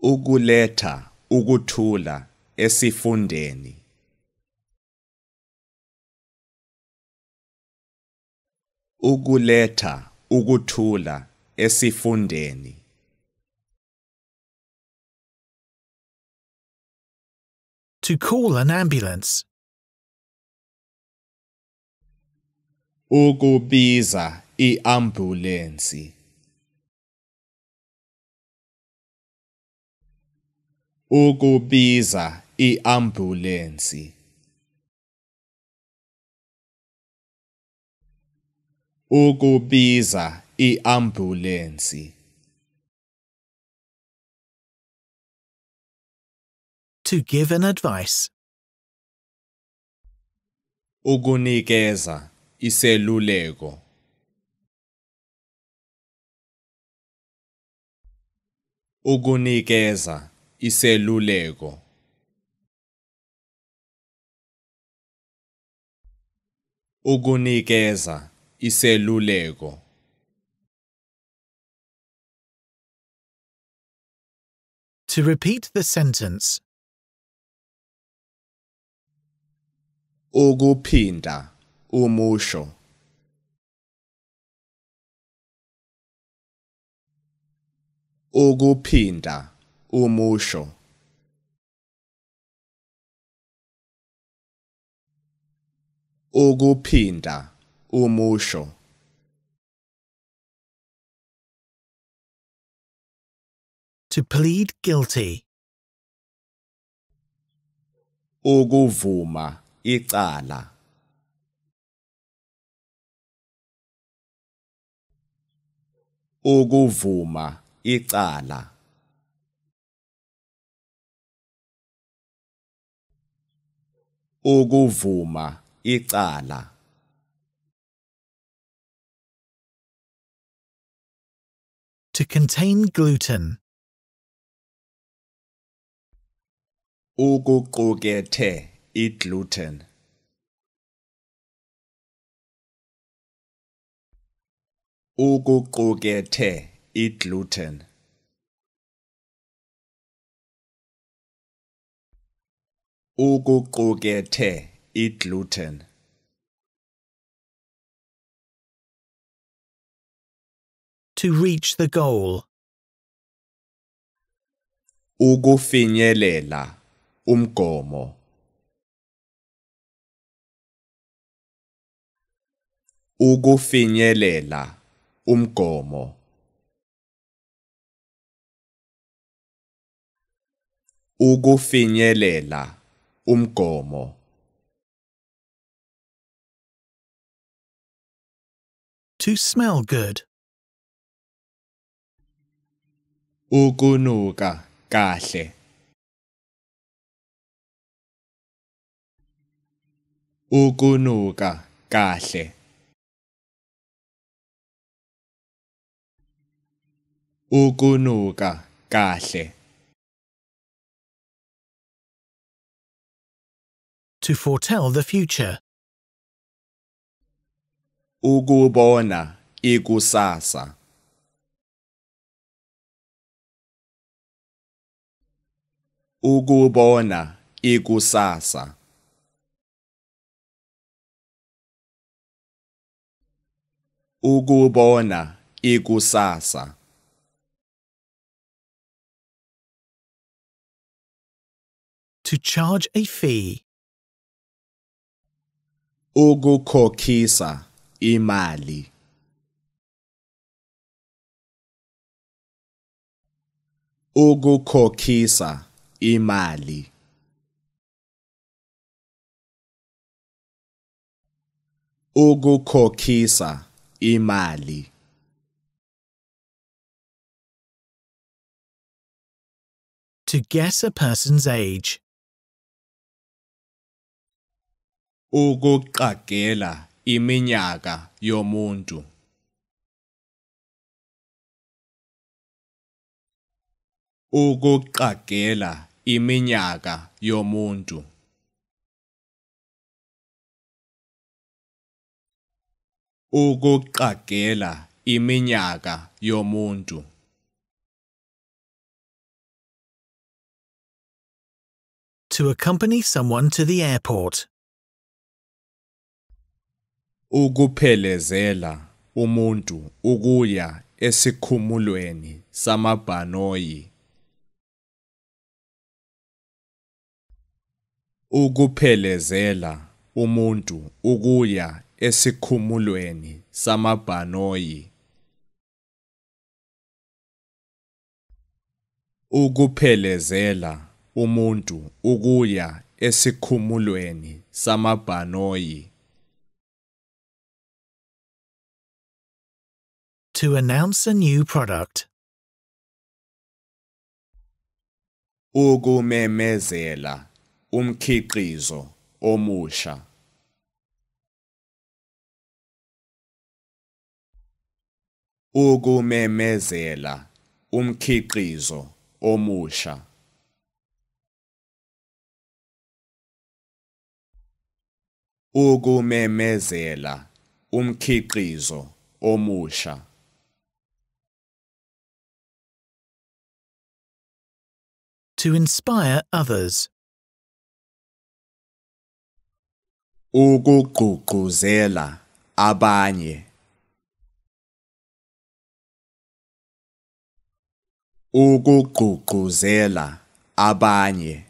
Ukuletha ukuthula esifundeni ukuletha ukuthula esifundeni To call an ambulance. Ukubiza iambulensi. Ukubiza iambulensi. ukubiza iambulensi to give an advice ukunikeza iseluleko ukunikeza iseluleko ukunikeza iseluleko To repeat the sentence. Ukuphinda umusho. Ukuphinda umusho. Ukuphinda umusho To plead guilty. Ukuvuma icala. Ukuvuma icala. Ukuvuma icala. to contain gluten. ukuqukethe igluten ukuqukethe igluten ukuqukethe igluten to reach the goal. Ukufinyelela umgomo. Ukufinyelela umgomo. Ukufinyelela umgomo. To smell good. ukunuka kahle ukunuka kahle ukunuka kahle to foretell the future ukubona ikusasa ukubona ikusasa ukubona ikusasa to charge a fee ukukhokhisa imali ukukhokhisa imali ukukhokhisa imali to guess a person's age ukuqagela iminyaka yomuntu ukuqagela iminyaka yomuntu ukuqagela iminyaka yomuntu to accompany someone to the airport ukuphelezela umuntu ukuya esikhumulweni samabhanoyi ukuphelezela umuntu ukuya esikhumulweni samabhanoyi. ukuphelezela umuntu ukuya esikhumulweni samabhanoyi. To announce a new product. ukumemezela umkhiqizo omusha ukumemezela umkhiqizo omusha ukumemezela umkhiqizo omusha to inspire others ukugqugquzela abanye ukugqugquzela abanye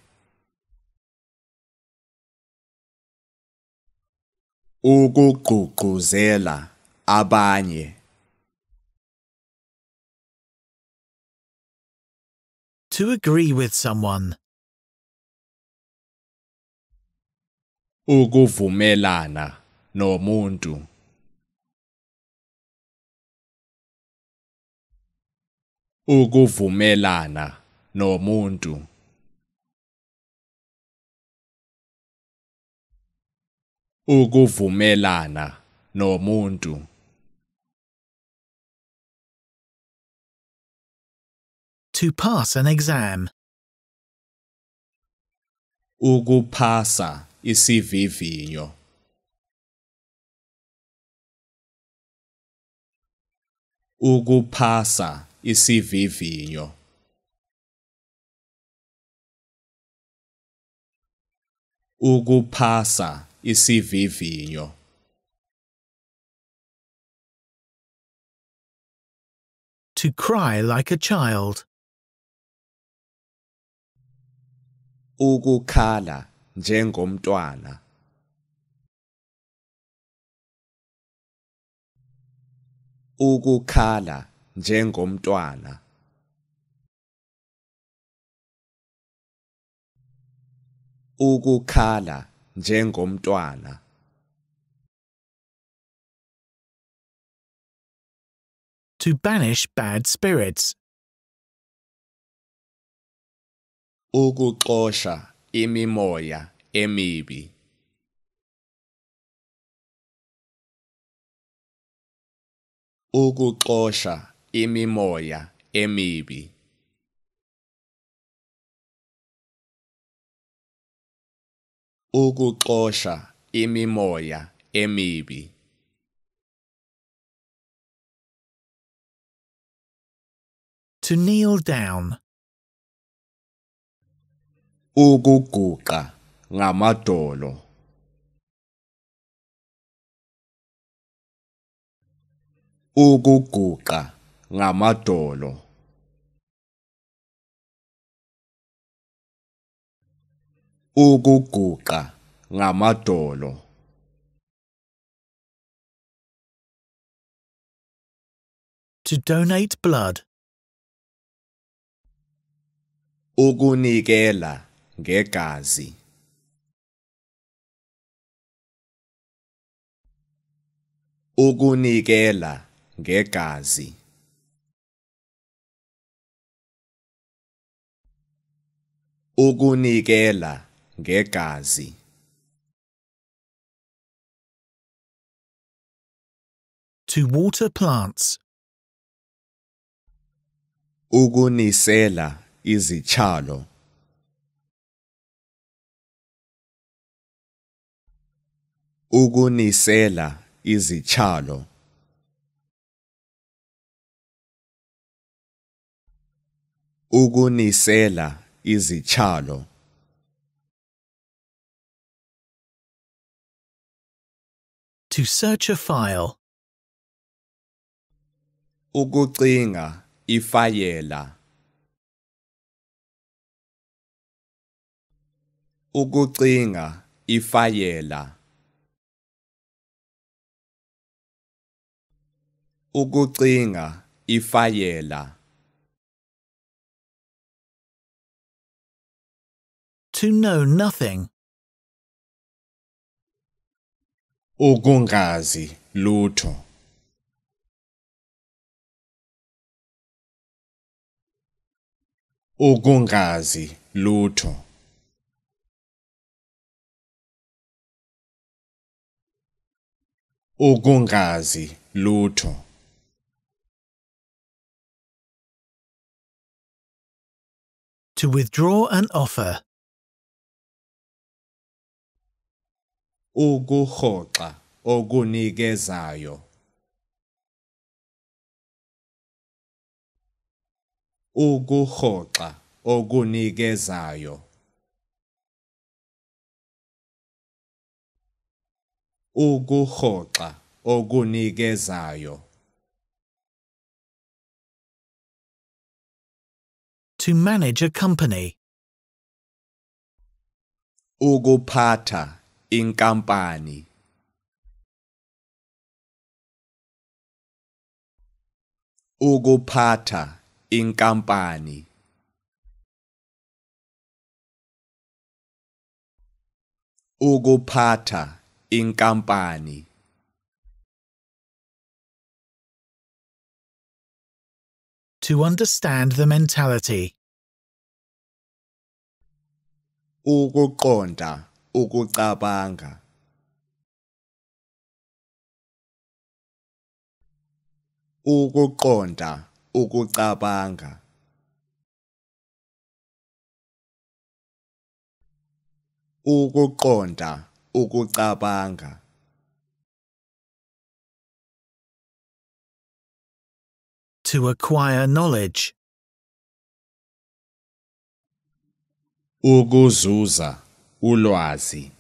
ukugqugquzela abanye to agree with someone ukuvumelana nomuntu ukuvumelana nomuntu ukuvumelana nomuntu to pass an exam ukuphasa isivivinyo ukuphasa isivivinyo ukuphasa isivivinyo to cry like a child ukukhala njengomntwana ukukhala njengomntwana ukukhala njengomntwana to banish bad spirits ukuxosha imimoya emibi ukuxosha imimoya emibi ukuxosha imimoya emibi to kneel down ukuguqa ngamadolo ukuguqa ngamadolo ukuguqa ngamadolo to donate blood ukunikela ngegazi ukunikela ngegazi ukunikela ngegazi to water plants ukunisela izitshalo ukunisela izitshalo ukunisela izitshalo to search a file ukucinga ifayela ukucinga ifayela ukucinga ifayela to know nothing ukungazi lutho ukungazi lutho ukungazi lutho to withdraw an offer. ukuhoxa okunikezayo ukuhoxa okunikezayo ukuhoxa okunikezayo To manage a company. in Ukuphatha inkampani. Ukuphatha inkampani. in inkampani. to understand the mentality. ukuqonda ukucabanga ukuqonda ukucabanga ukuqonda ukucabanga to acquire knowledge. Ukuzuza ulwazi.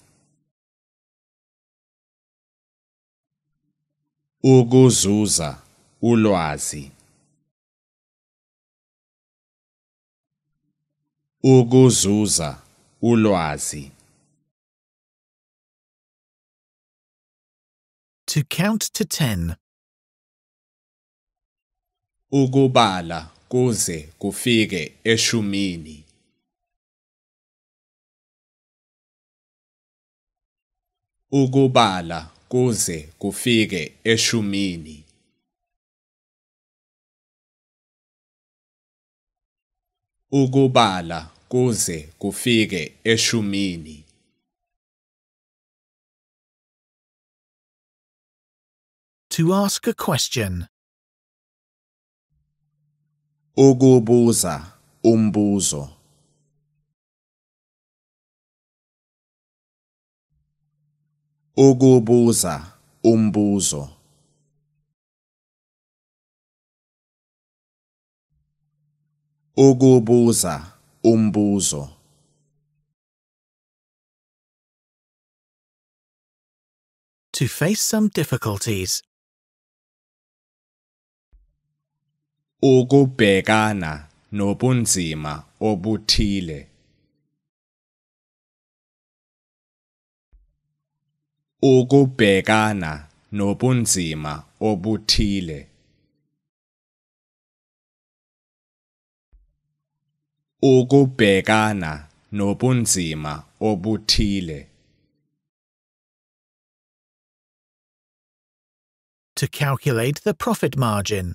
Ukuzuza ulwazi. Ukuzuza ulwazi. To count to ten. ukubala kuze kufike eshumini ukubala kuze kufike eshumini ukubala kuze kufike eshumini To ask a question ukubuza umbuzo ukubuza umbuzo ukubuza umbuzo to face some difficulties ukubhekana nobunzima obuthile ukubhekana nobunzima obuthile ukubhekana nobunzima obuthile to calculate the profit margin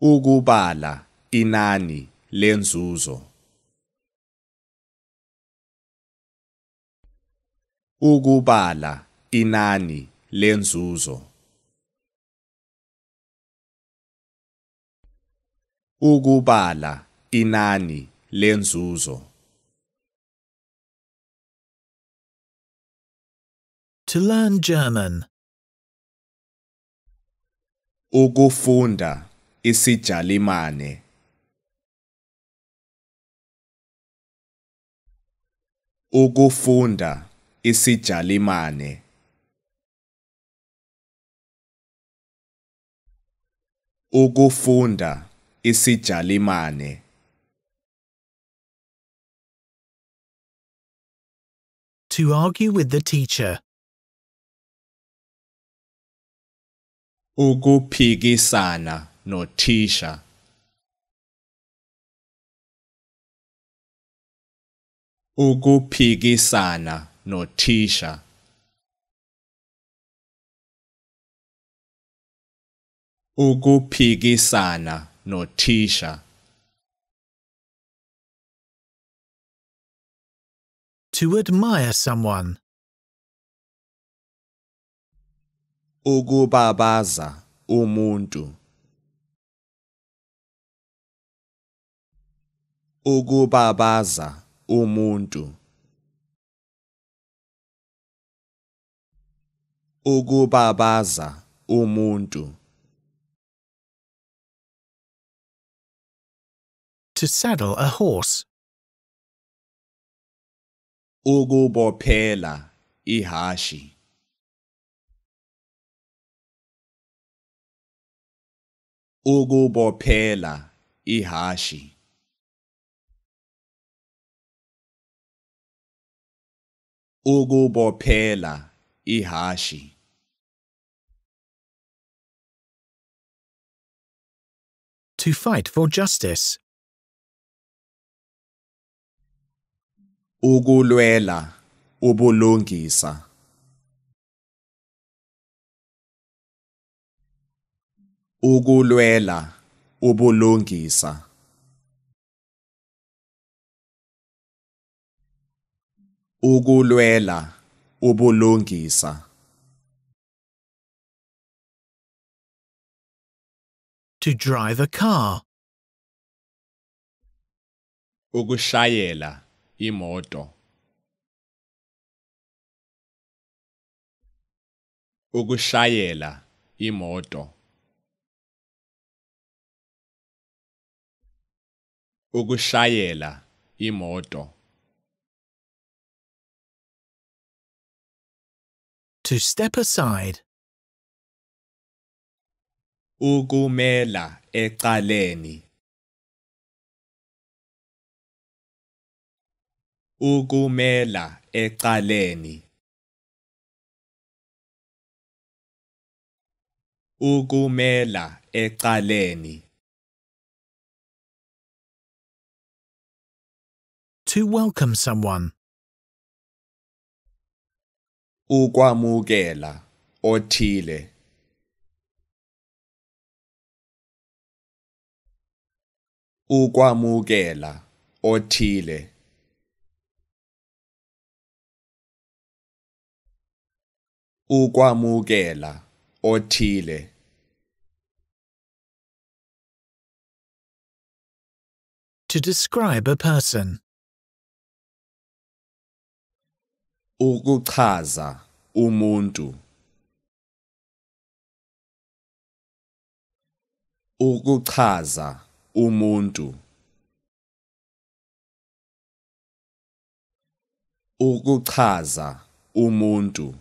ukubala inani lenzuzo ukubala inani lenzuzo ukubala inani lenzuzo To learn German ukufunda isijalimane ukufunda isijalimane ukufunda isijalimane to argue with the teacher sana. nothisha ukuphikisana nothisha ukuphikisana nothisha to admire someone ukubabaza umuntu ukubabaza umuntu ukubabaza umuntu to saddle a horse ukubophela ihashi ukubophela ihashi ukubophela ihashi to fight for justice ukulwela ubulungisa ukulwela ubulungisa ukulwela ubulungisa to drive a car ukushayela imoto ukushayela imoto ukushayela imoto To step aside. Ukumela ecaleni. Ukumela ecaleni. Ukumela ecaleni. To welcome someone ukwamukela othile ukwamukela othile ukwamukela othile to describe a person ukuchaza umuntu ukuchaza umuntu ukuchaza umuntu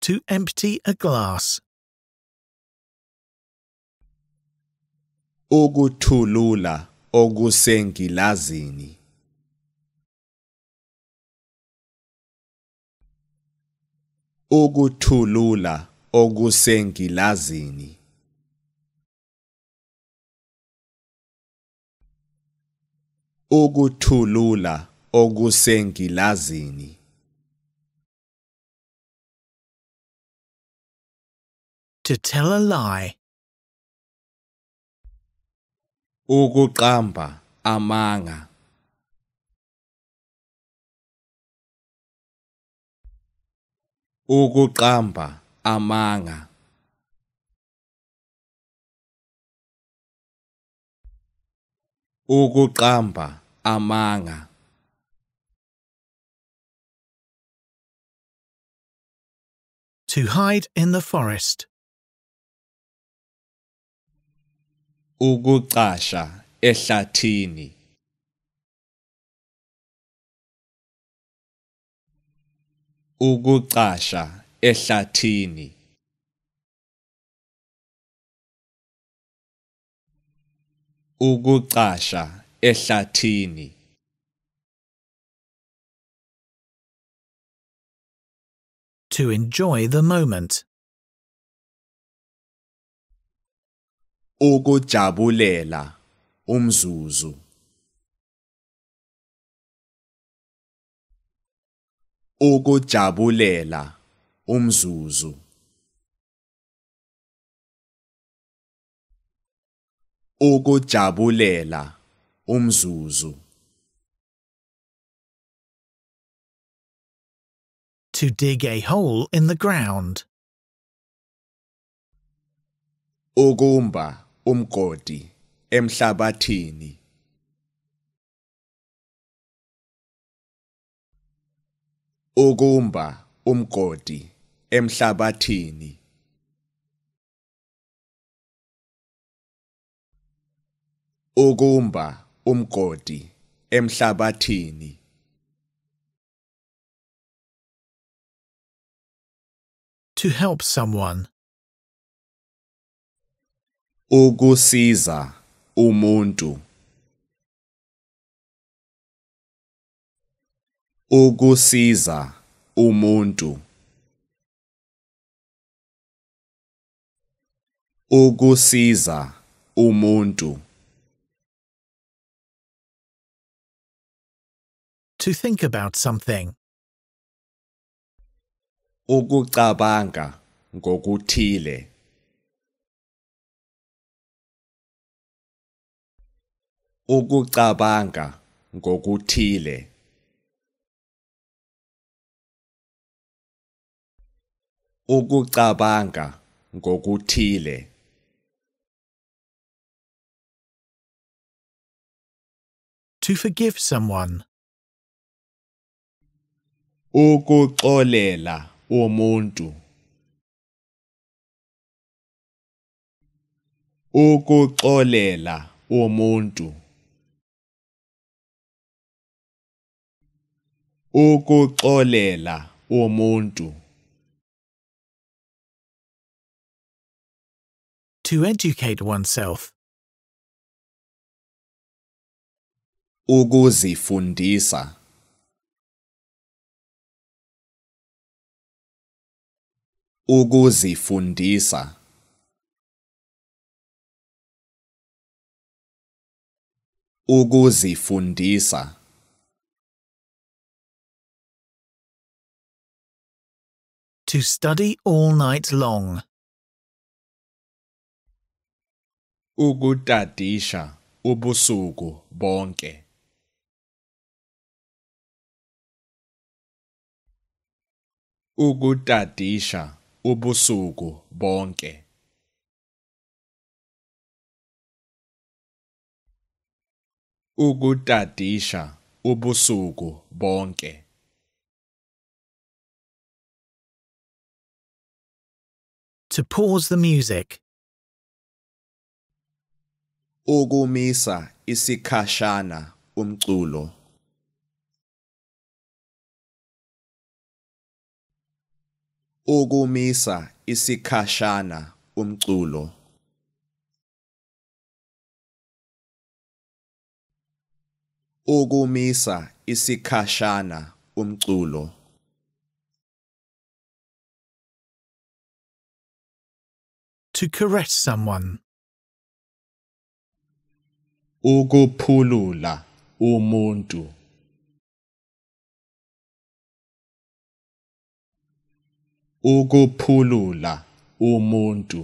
to empty a glass ukuthulula okusengilazini ukuthulula okusengilazini ukuthulula okusengilazini to tell a lie ukuqamba amanga ukuqamba amanga ukuqamba amanga to hide in the forest ukucasha ehlathini ukucasha ehlathini ukucasha ehlathini to enjoy the moment ukujabulela umzuzu ukujabulela umzuzu ukujabulela umzuzu to dig a hole in the ground ukumba umgodi emhlabathini ukumba umgodi emhlabathini ukumba umgodi emhlabathini to help someone ukusiza umuntu ukusiza umuntu ukusiza umuntu to think about something ukucabanga ngokuthile ukucabanga ngokuthile ukucabanga ngokuthile to forgive someone ukuxolela umuntu ukuxolela umuntu ukuxolela umuntu to educate oneself ukuzifundisa ukuzifundisa ukuzifundisa To study all night long. Ukutadisha ubusuku bonke. Ukutadisha ubusuku bonke. Ukutadisha ubusuku bonke. to pause the music. Ukumisa isikhashana umculo. Ukumisa isikhashana umculo. Ukumisa isikhashana umculo. to caress someone. ukuphulula umuntu ukuphulula umuntu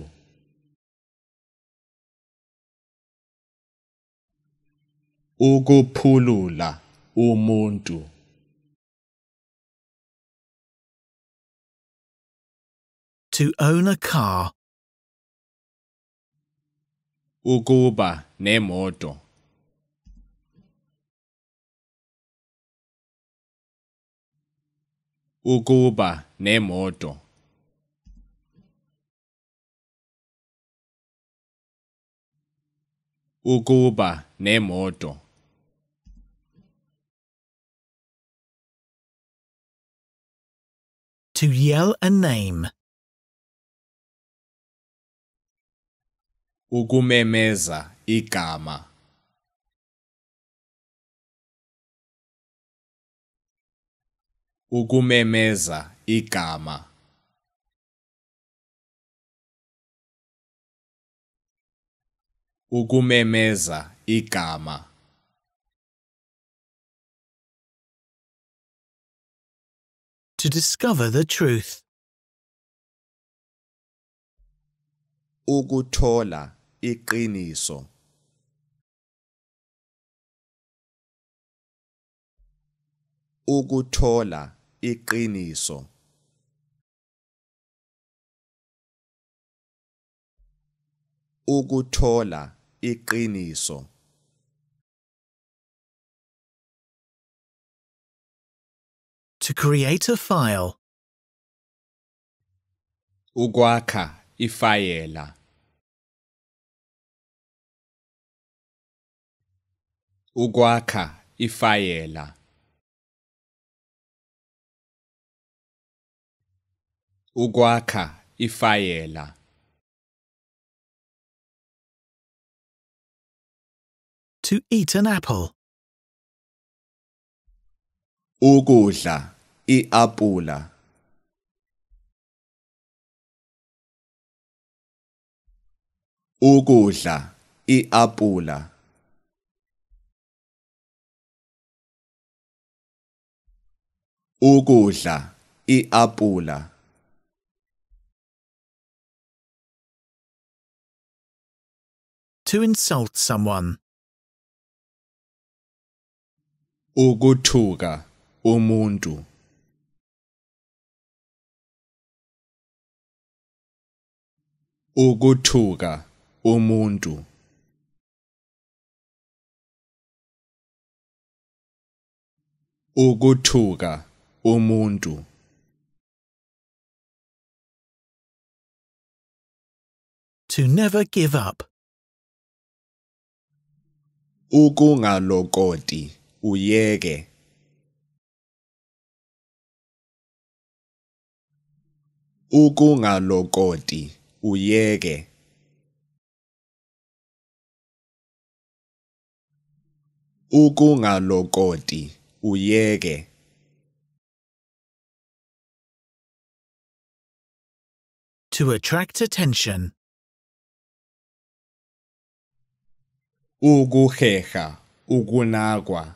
ukuphulula umuntu to own a car ukuba nemoto ukuba nemoto ukuba nemoto to yell a name ukumemeza igama ukumemeza igama ukumemeza igama to discover the truth ukuthola iqiniso ukuthola iqiniso ukuthola iqiniso to create a file ukwakha ifayela ukwakha ifayela ukwakha ifayela to eat an apple ukudla iapula ukudla iapula ukudla iapula To insult someone. Ukuthuka umuntu. Ukuthuka umuntu. Ukuthuka umuntu To never give up. Ukungalokoti uyeke. Ukungalokoti uyeke. Ukungalokoti uyeke. To attract attention. Ugujeja, ugunagua.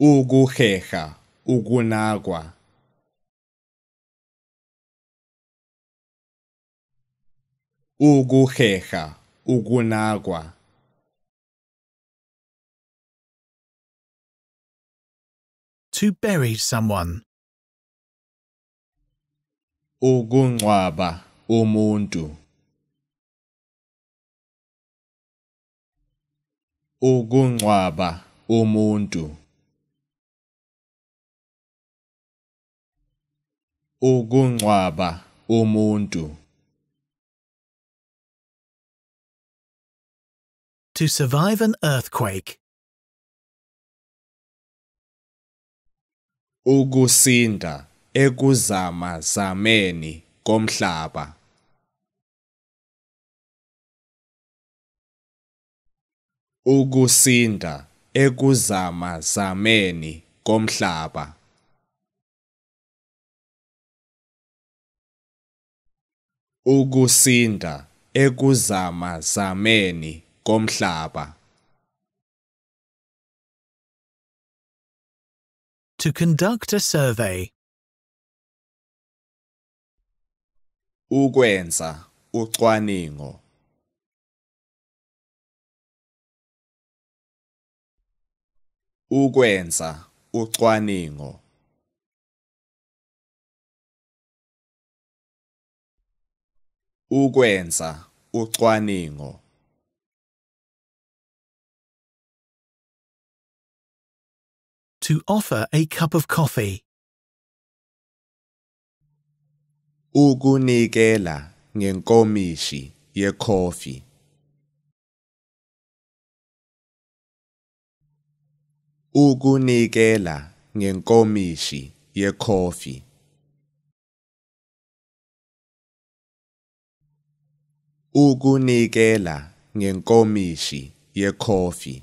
Ugujeja, ugunagua. Ugujeja, ugunagua. to bury someone. Ukungcwaba umuntu. Ukungcwaba umuntu. ukungcwaba umuntu to survive an earthquake ukusinda ekuzamazameni komhlaba ukusinda ekuzamazameni komhlaba ukusinda ekuzamazameni komhlaba to conduct a survey. Ukwenza ucwaningo. Ukwenza ucwaningo. Ukwenza ucwaningo. To offer a cup of coffee. ukunikela ngenkomishi yecoffee ukunikela ngenkomishi yecoffee ukunikela ngenkomishi coffee.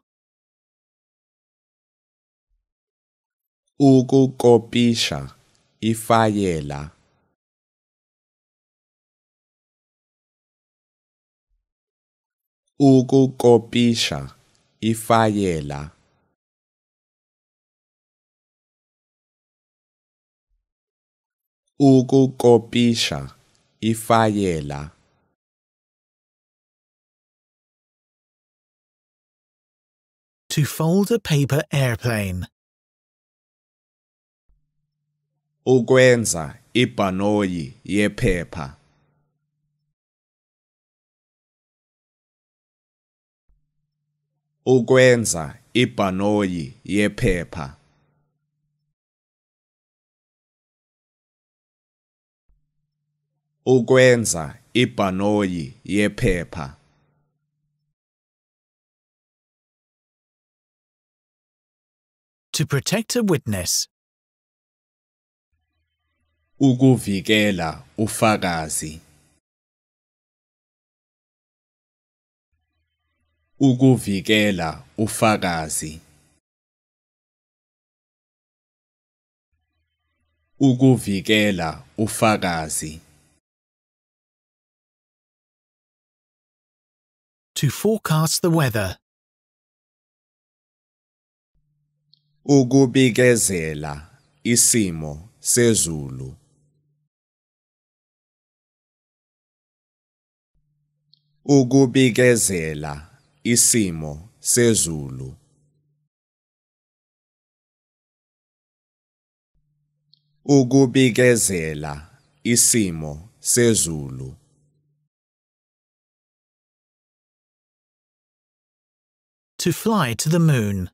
ukukopisha ifayela ukukopisha ifayela ukukopisha ifayela to fold a paper airplane ukwenza ibhanoyi yephepha ukwenza ibhanoyi yephepha ukwenza ibhanoyi yephepha To protect a witness ukuvikela ufakazi ukuvikela ufakazi ukuvikela ufakazi to forecast the weather ukubikezela isimo sezulu ukubikezela isimo sezulu ukubikezela isimo sezulu to fly to the moon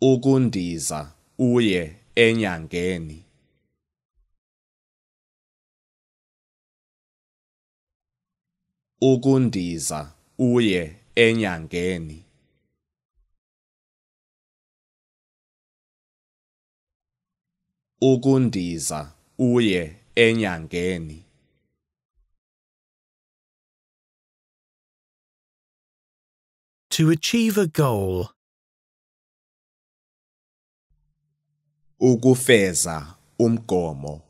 ukundiza uye enyangeni ukundiza uye enyangeni ukundiza uye enyangeni to achieve a goal ukufeza umgomo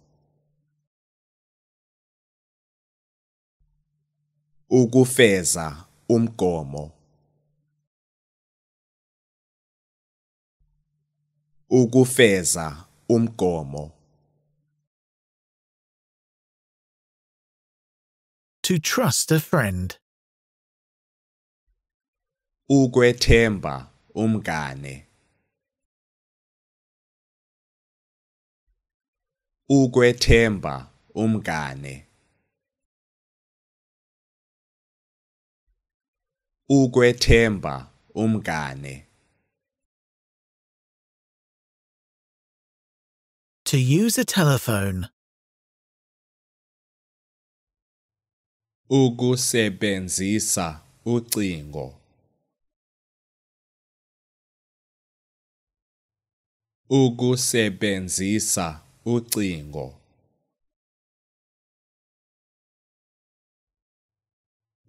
ukufeza umgomo ukufeza umgomo to trust a friend ukwethemba umngane ukwethemba umngane ukwethemba umngane To use a telephone. Ukusebenzisa ucingo. Ukusebenzisa ucingo.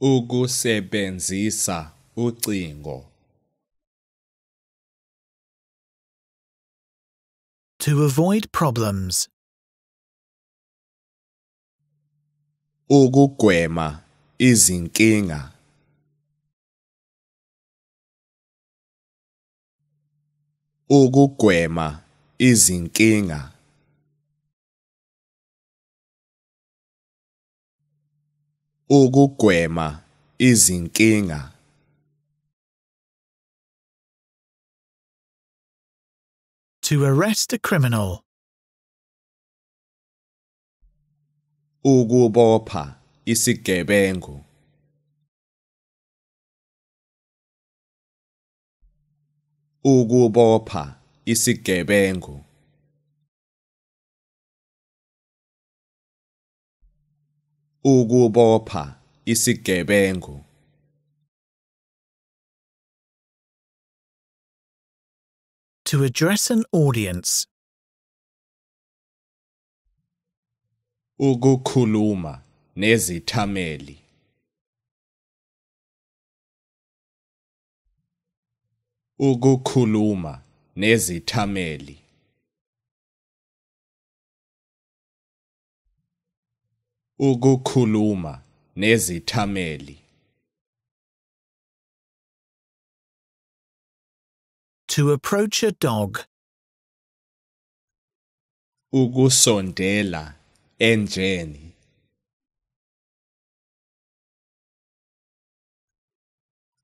ukusebenzisa ucingo To avoid problems. ukugwema izinkinga ukugwema izinkinga ukugwema izinkinga To arrest a criminal. Ukubopha isigebengu. Ukubopha isigebengu. ukubopha isigebengu To address an audience. Ukukhuluma nezithameli. Ukukhuluma nezithameli. ukukhuluma nezithameli 2 to approach a dog ukusondela enjeni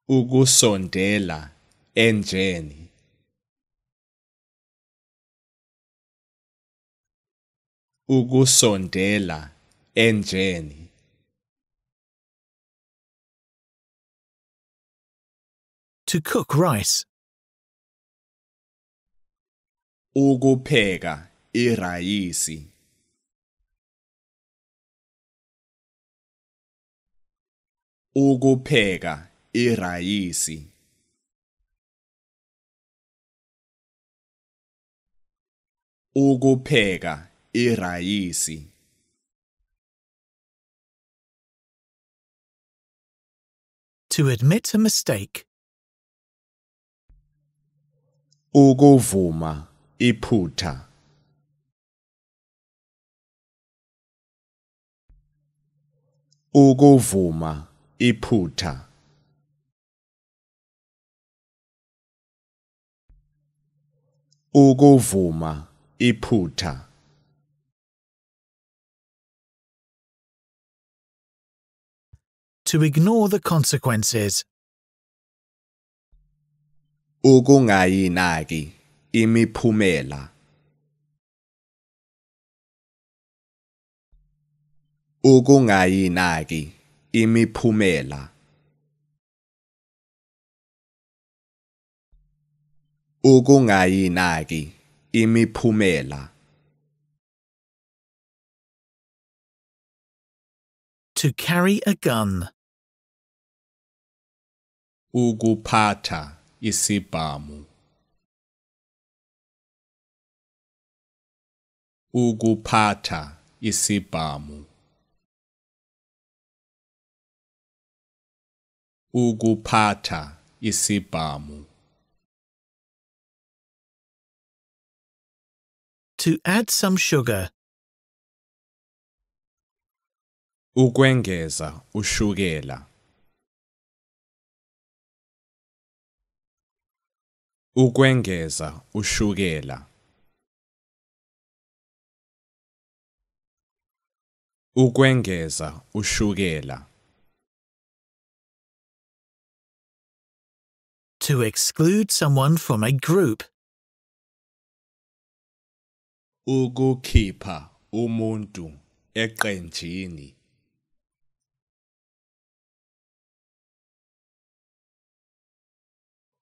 ukusondela enjeni ukusondela enjeni To cook rice. Ukupheka irayisi. Ukupheka irayisi. Ukupheka irayisi. To admit a mistake. Ukuvuma iphutha. iputa. iphutha. Ukuvuma iphutha. to ignore the consequences. imiphumela. imiphumela. imiphumela. To carry a gun. ukuphatha isibhamu ukuphatha isibhamu ukuphatha isibhamu to add some sugar ukwengeza ushukela ukwengeza ushukela ukwengeza ushukela to exclude someone from a group ukukhipha umuntu eqenjini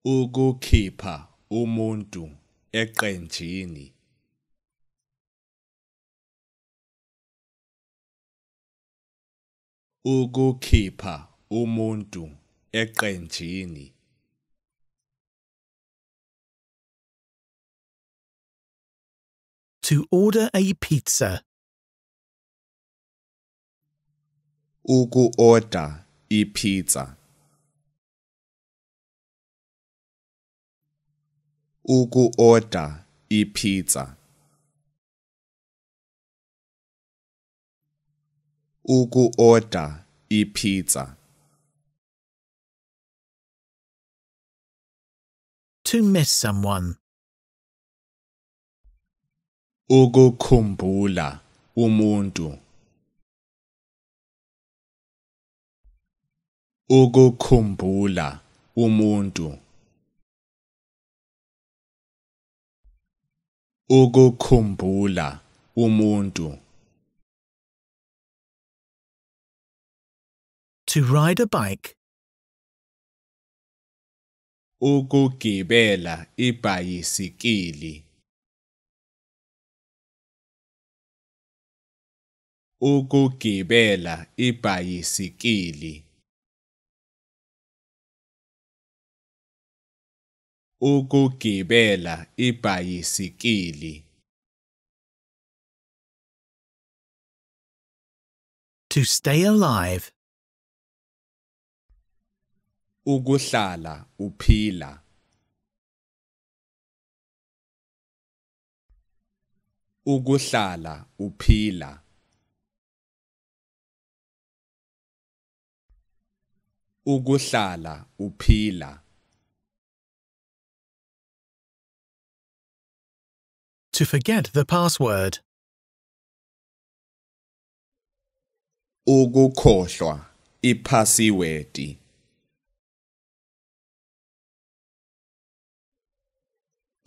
ukukhipha umuntu eqenjini ukukhipha umuntu eqenjini to order a pizza uku order ipizza uku-order i-pizza uku-order i-pizza to miss someone ukukhumbula umuntu ukukhumbula umuntu ukukhumbula umuntu to ride a bike ukugibela ibhayisikili ukugibela ibhayisikili ukugibela ibhayisikili To stay alive. Ukuhlala uphila. Ukuhlala uphila. Ukuhlala uphila. to forget the password. Ukukhohlwa iphasiwedi.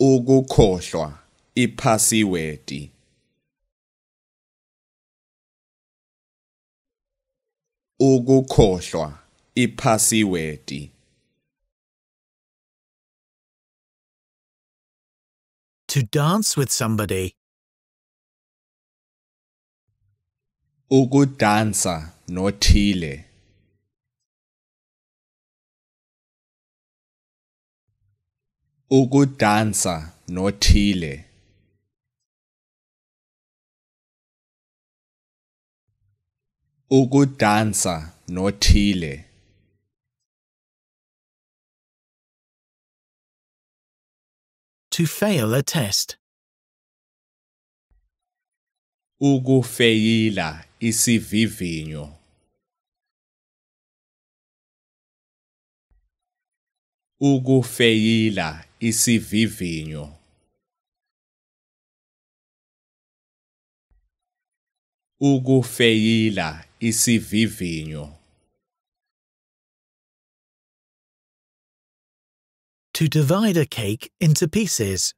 Ukukhohlwa iphasiwedi. Ukukhohlwa iphasiwedi. to dance with somebody. Ukudansa nothile. Ukudansa nothile. Ukudansa nothile. to fail a test. Ukufeyila isivivinyo. Ukufeyila isivivinyo. Ukufeyila isivivinyo. To divide a cake into pieces.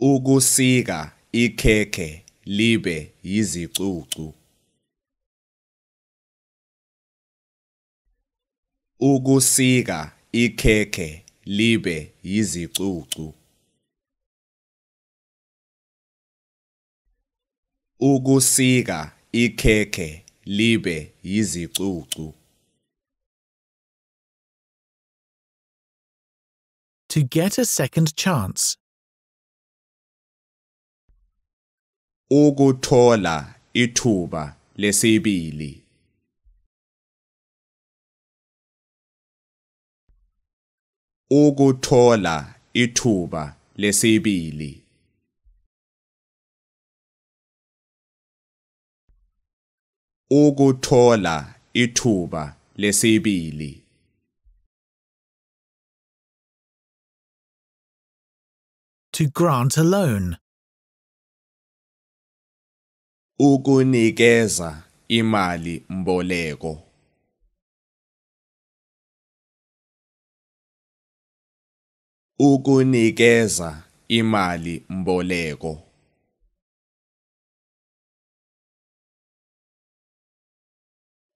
Ukusika ikhekhe libe yizicucu. Ukusika ikhekhe libe yizicucu. Ukusika ikhekhe libe yizicucu. to get a second chance. Ukuthola ithuba lesibili. Ukuthola ithuba lesibili. Ukuthola ithuba lesibili. To grant a loan. Ukunikeza imali mboleko. Ukunikeza imali mboleko.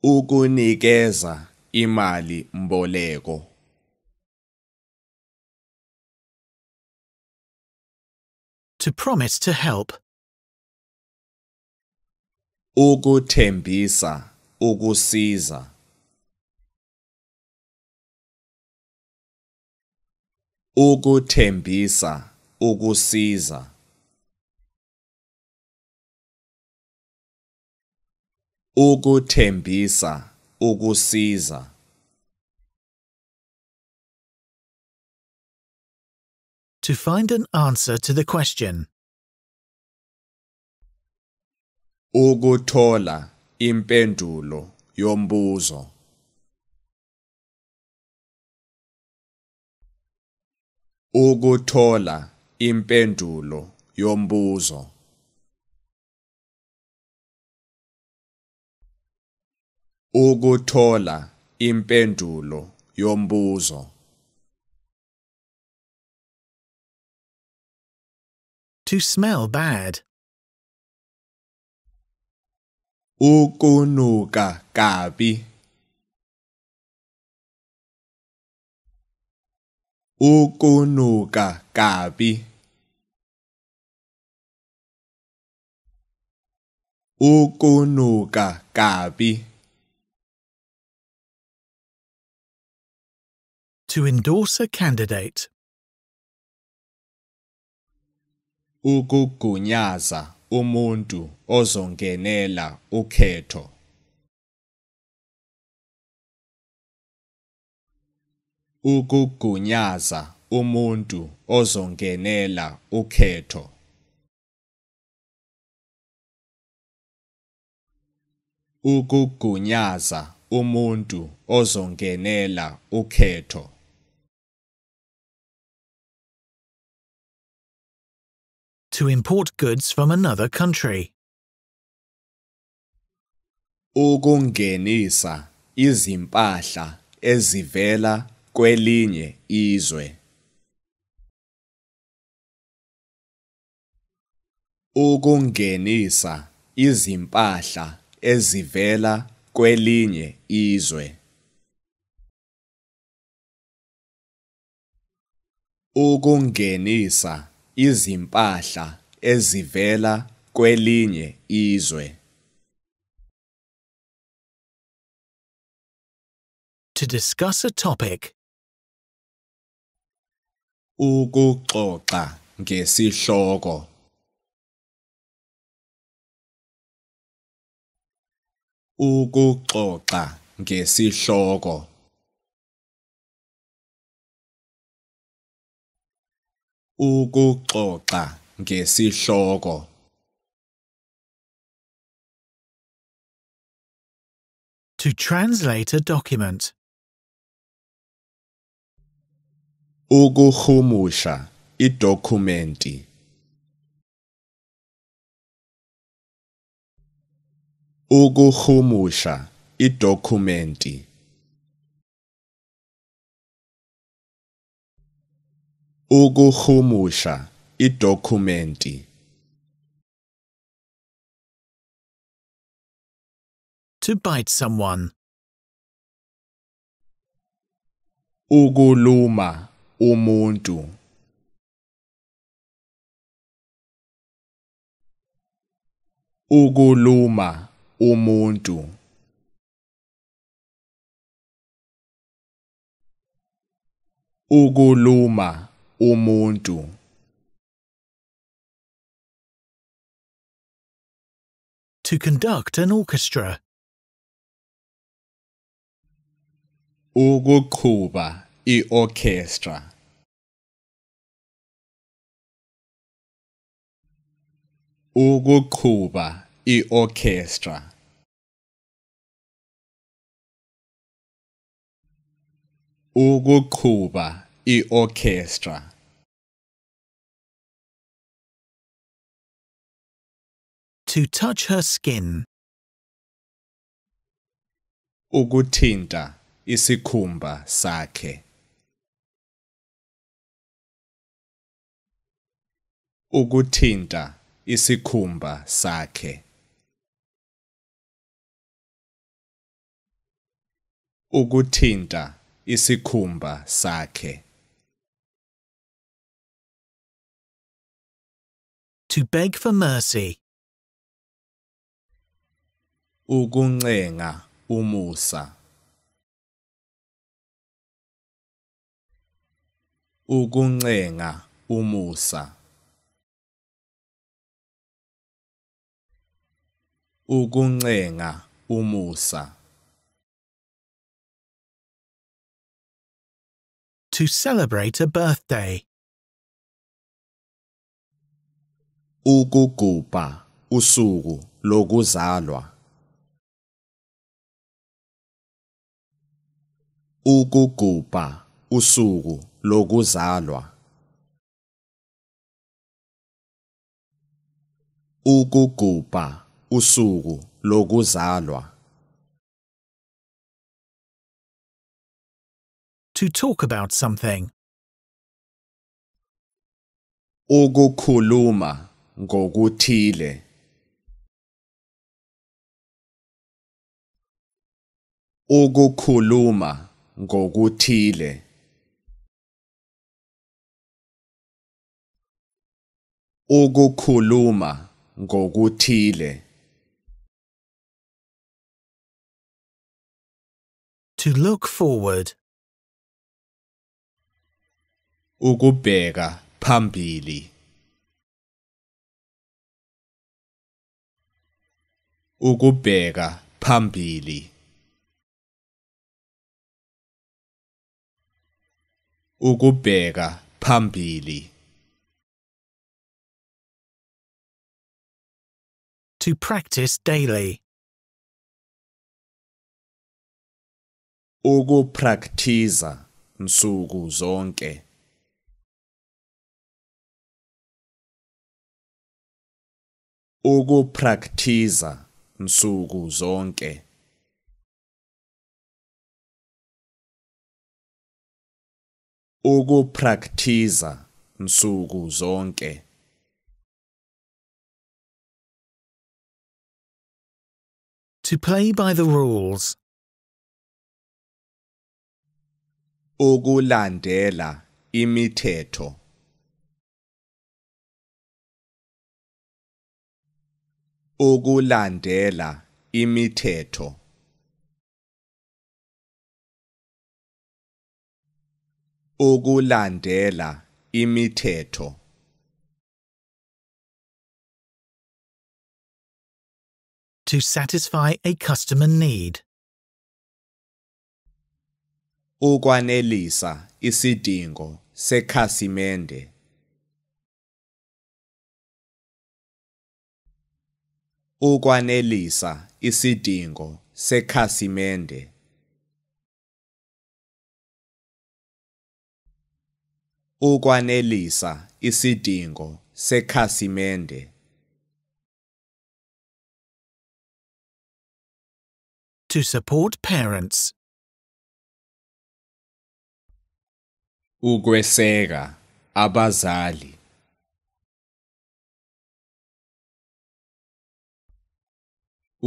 Ukunikeza imali mboleko. to promise to help. Ukuthembisa, ukusiza. Ukuthembisa, ukusiza. Ukuthembisa, ukusiza. to find an answer to the question. Ukuthola impendulo yombuzo. Ukuthola impendulo yombuzo. Ukuthola impendulo yombuzo. To smell bad. Ukunuka kabi. Ukunuka kabi. Ukunuka kabi. To endorse a candidate. ukugunyaza umuntu ozongenela ukhetho ukugunyaza umuntu ozongenela ukhetho ukugunyaza umuntu ozongenela ukhetho to import goods from another country. Ukungenisa izimpahla ezivela kwelinye izwe. Ukungenisa izimpahla ezivela kwelinye izwe. Ukungenisa izimpahla ezivela kwelinye izwe. To discuss a topic. Ukuxoxa ngesihloko. Ukuxoxa ngesihloko. ukuxoxa ngesihloko To translate a document. Ukuhumusha idokhumenti. Ukuhumusha idokhumenti. ukuhumusha idokhumenti to bite someone ukuluma umuntu ukuluma umuntu ukuluma umuntu to conduct an orchestra ukuqhuba iorchestra ukuqhuba iorchestra ukuqhuba i-orchestra to touch her skin ukuthinta isikhumba sakhe ukuthinta isikhumba sakhe ukuthinta isikhumba sakhe to beg for mercy. Ugunenga umusa. Ugunenga umusa. Ugunenga umusa. To celebrate a birthday. ukugubha usuku lokuzalwa ukugubha usuku lokuzalwa ukugubha usuku lokuzalwa to talk about something ukukhuluma ngokuthile ukukhuluma ngokuthile ukukhuluma ngokuthile to look forward ukubheka phambili ukubheka phambili ukubheka phambili to practice daily ukuprakthiza nsuku zonke ukuprakthiza nsuku zonke ukupractice nsuku zonke to play by the rules ukulandela imithetho ukulandela imithetho ukulandela imithetho to satisfy a customer need ukwanelisa isidingo sekhasimende ukwanelisa isidingo sekhasimende. ukwanelisa isidingo sekhasimende. To support parents. ukweseka abazali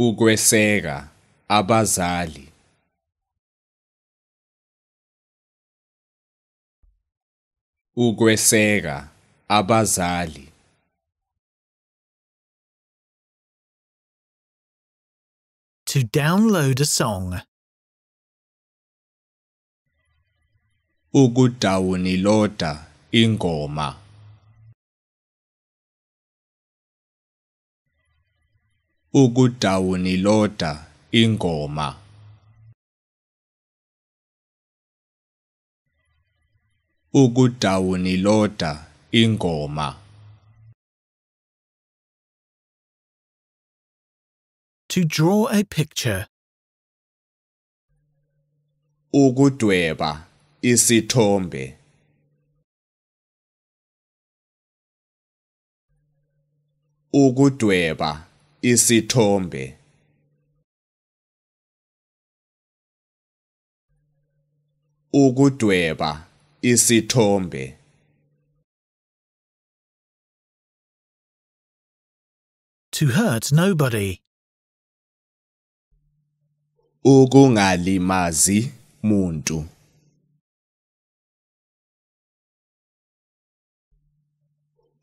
ukweseka abazali ukweseka abazali to download a song ukudawuniloda ingoma ukudawuniloda ingoma ukudawuniloda ingoma to draw a picture ukudweba isithombe ukudweba isithombe ukudweba isithombe to hurt nobody ukungalimazi muntu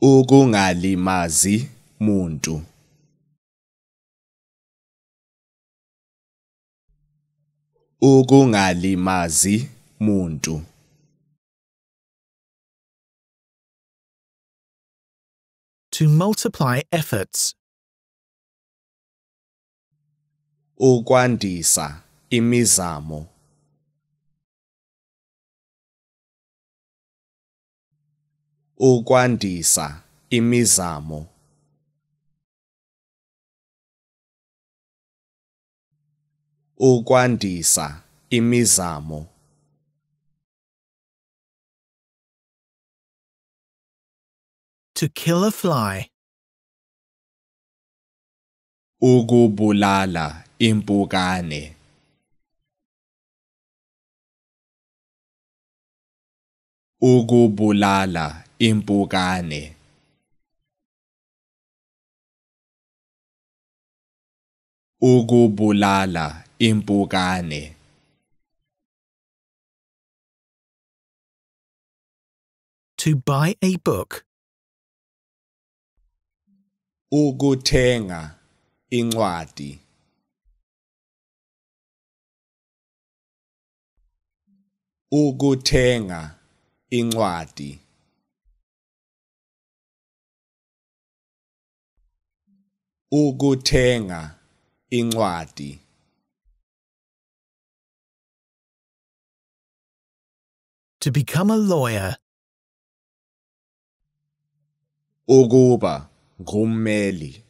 ukungalimazi muntu ukungalimazi muntu to multiply efforts ukwandisa imizamo ukwandisa imizamo ukwandisa imizamo To kill a fly. Ukubulala impukane. Ukubulala impukane. Ukubulala impukane to buy a book ukuthenga incwadi ukuthenga incwadi ukuthenga incwadi to become a lawyer. Ogoba ngummeli.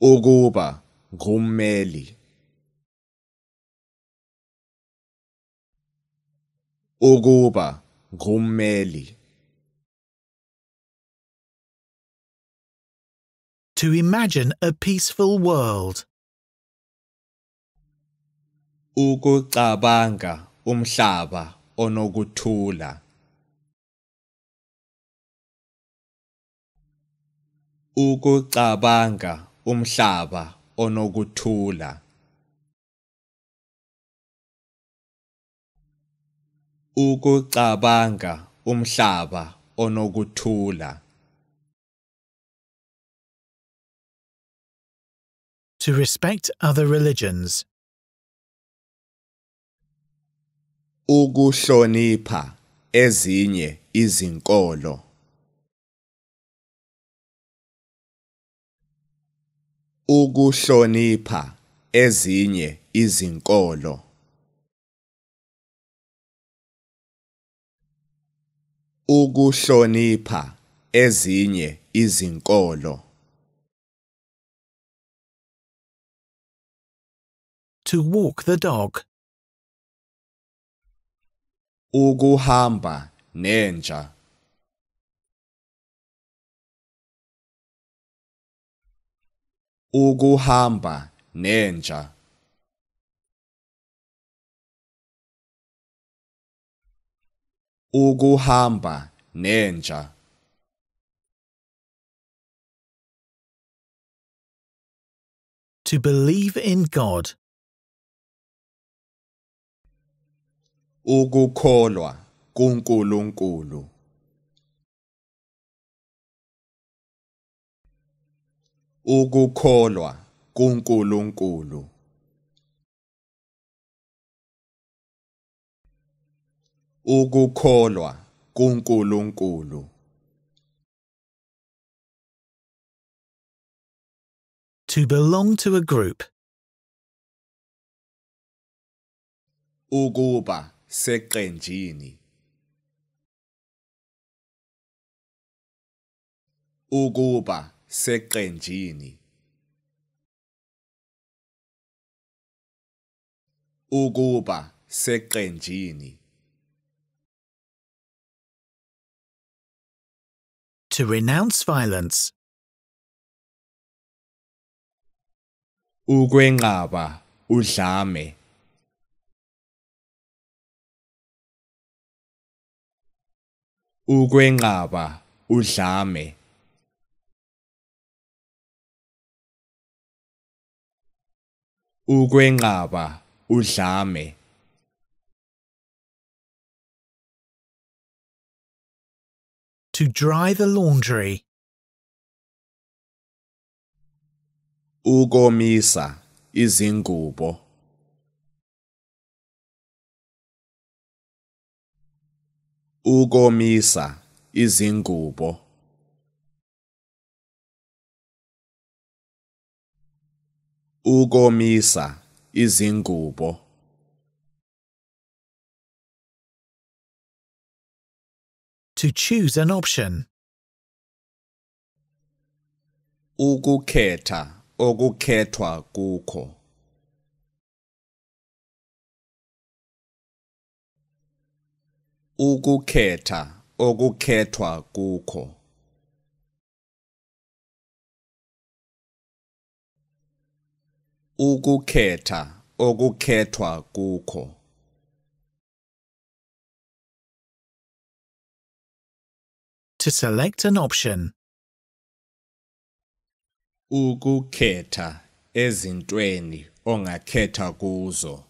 Ogoba ngummeli. Ogoba ngummeli. To imagine a peaceful world ukucabanga umhlaba onokuthula ukucabanga umhlaba onokuthula ukucabanga umhlaba onokuthula to respect other religions ukuhlonipha ezinye izinkolo ukuhlonipha ezinye izinkolo ukuhlonipha ezinye izinkolo to walk the dog ukuhamba nenja ukuhamba nenja ukuhamba nenja to believe in god ukukholwa kuNkulunkulu ukukholwa kuNkulunkulu ukukholwa kuNkulunkulu to belong to a group ukuba seqenjini ukuba seqenjini ukuba seqenjini to renounce violence ukwenqaba udlame ukwenqaba udlame ukwenqaba udlame to dry the laundry ukomisa izingubo ukomisa izingubo ukomisa izingubo to choose an option ukukhetha okukhethwa kukho ukukhetha okukhethwa kukho ukukhetha okukhethwa kukho to select an option ukukhetha ezintweni ongakhetha kuzo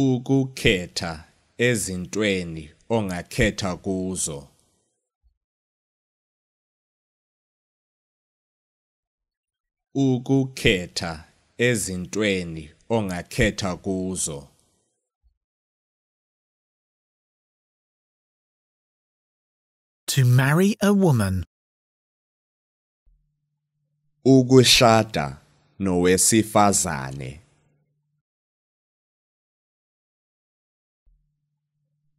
ukukhetha ezintweni ongakhetha kuzo ukukhetha ezintweni ongakhetha kuzo to marry a woman ukushada nowesifazane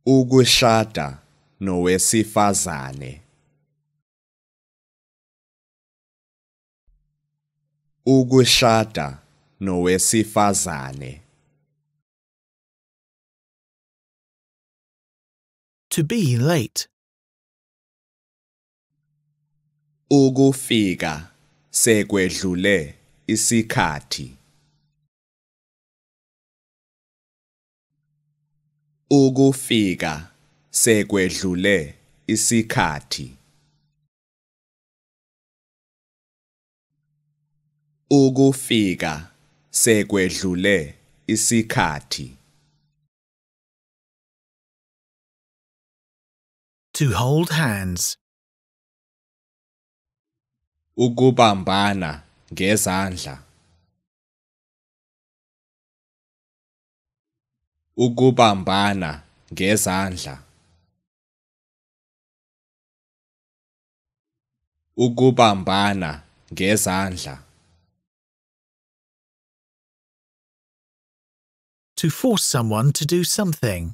ukushada nowesifazane ukushada nowesifazane to be late ukufika sekwedlule isikhathi ukufika sekwedlule isikhathi ukufika sekwedlule isikhathi to hold hands ukubambana ngezandla ukubambana ngezandla ukubambana ngezandla to force someone to do something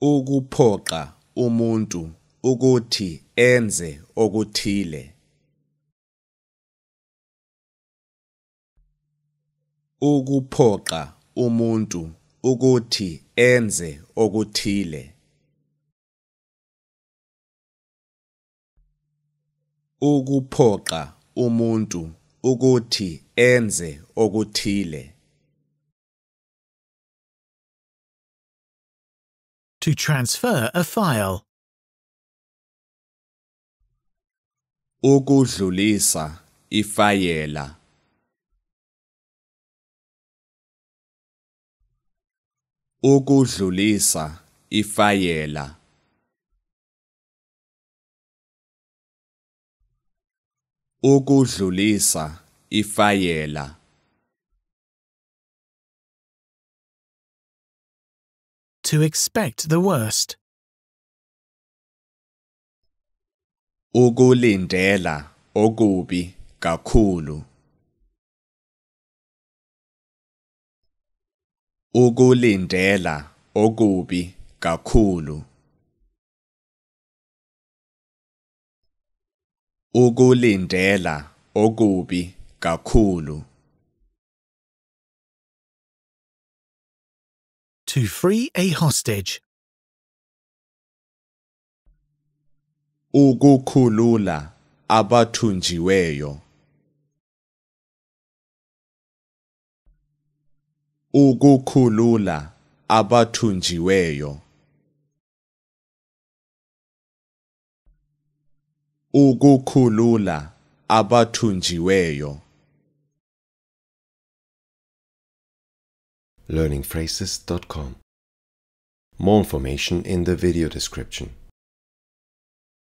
ukuphoqa umuntu ukuthi enze okuthile ukuphoqa umuntu ukuthi enze okuthile ukuphoqa umuntu ukuthi enze okuthile to transfer a file ukudlulisa ifayela ukudlulisa ifayela ukudlulisa ifayela to expect the worst ukulindela okubi kakhulu ukulindela okubi kakhulu ukulindela okubi kakhulu to free a hostage ukukhulula abathunjiweyo ukukhulula abathunjiweyo ukukhulula abathunjiweyo learningphrases.com more information in the video description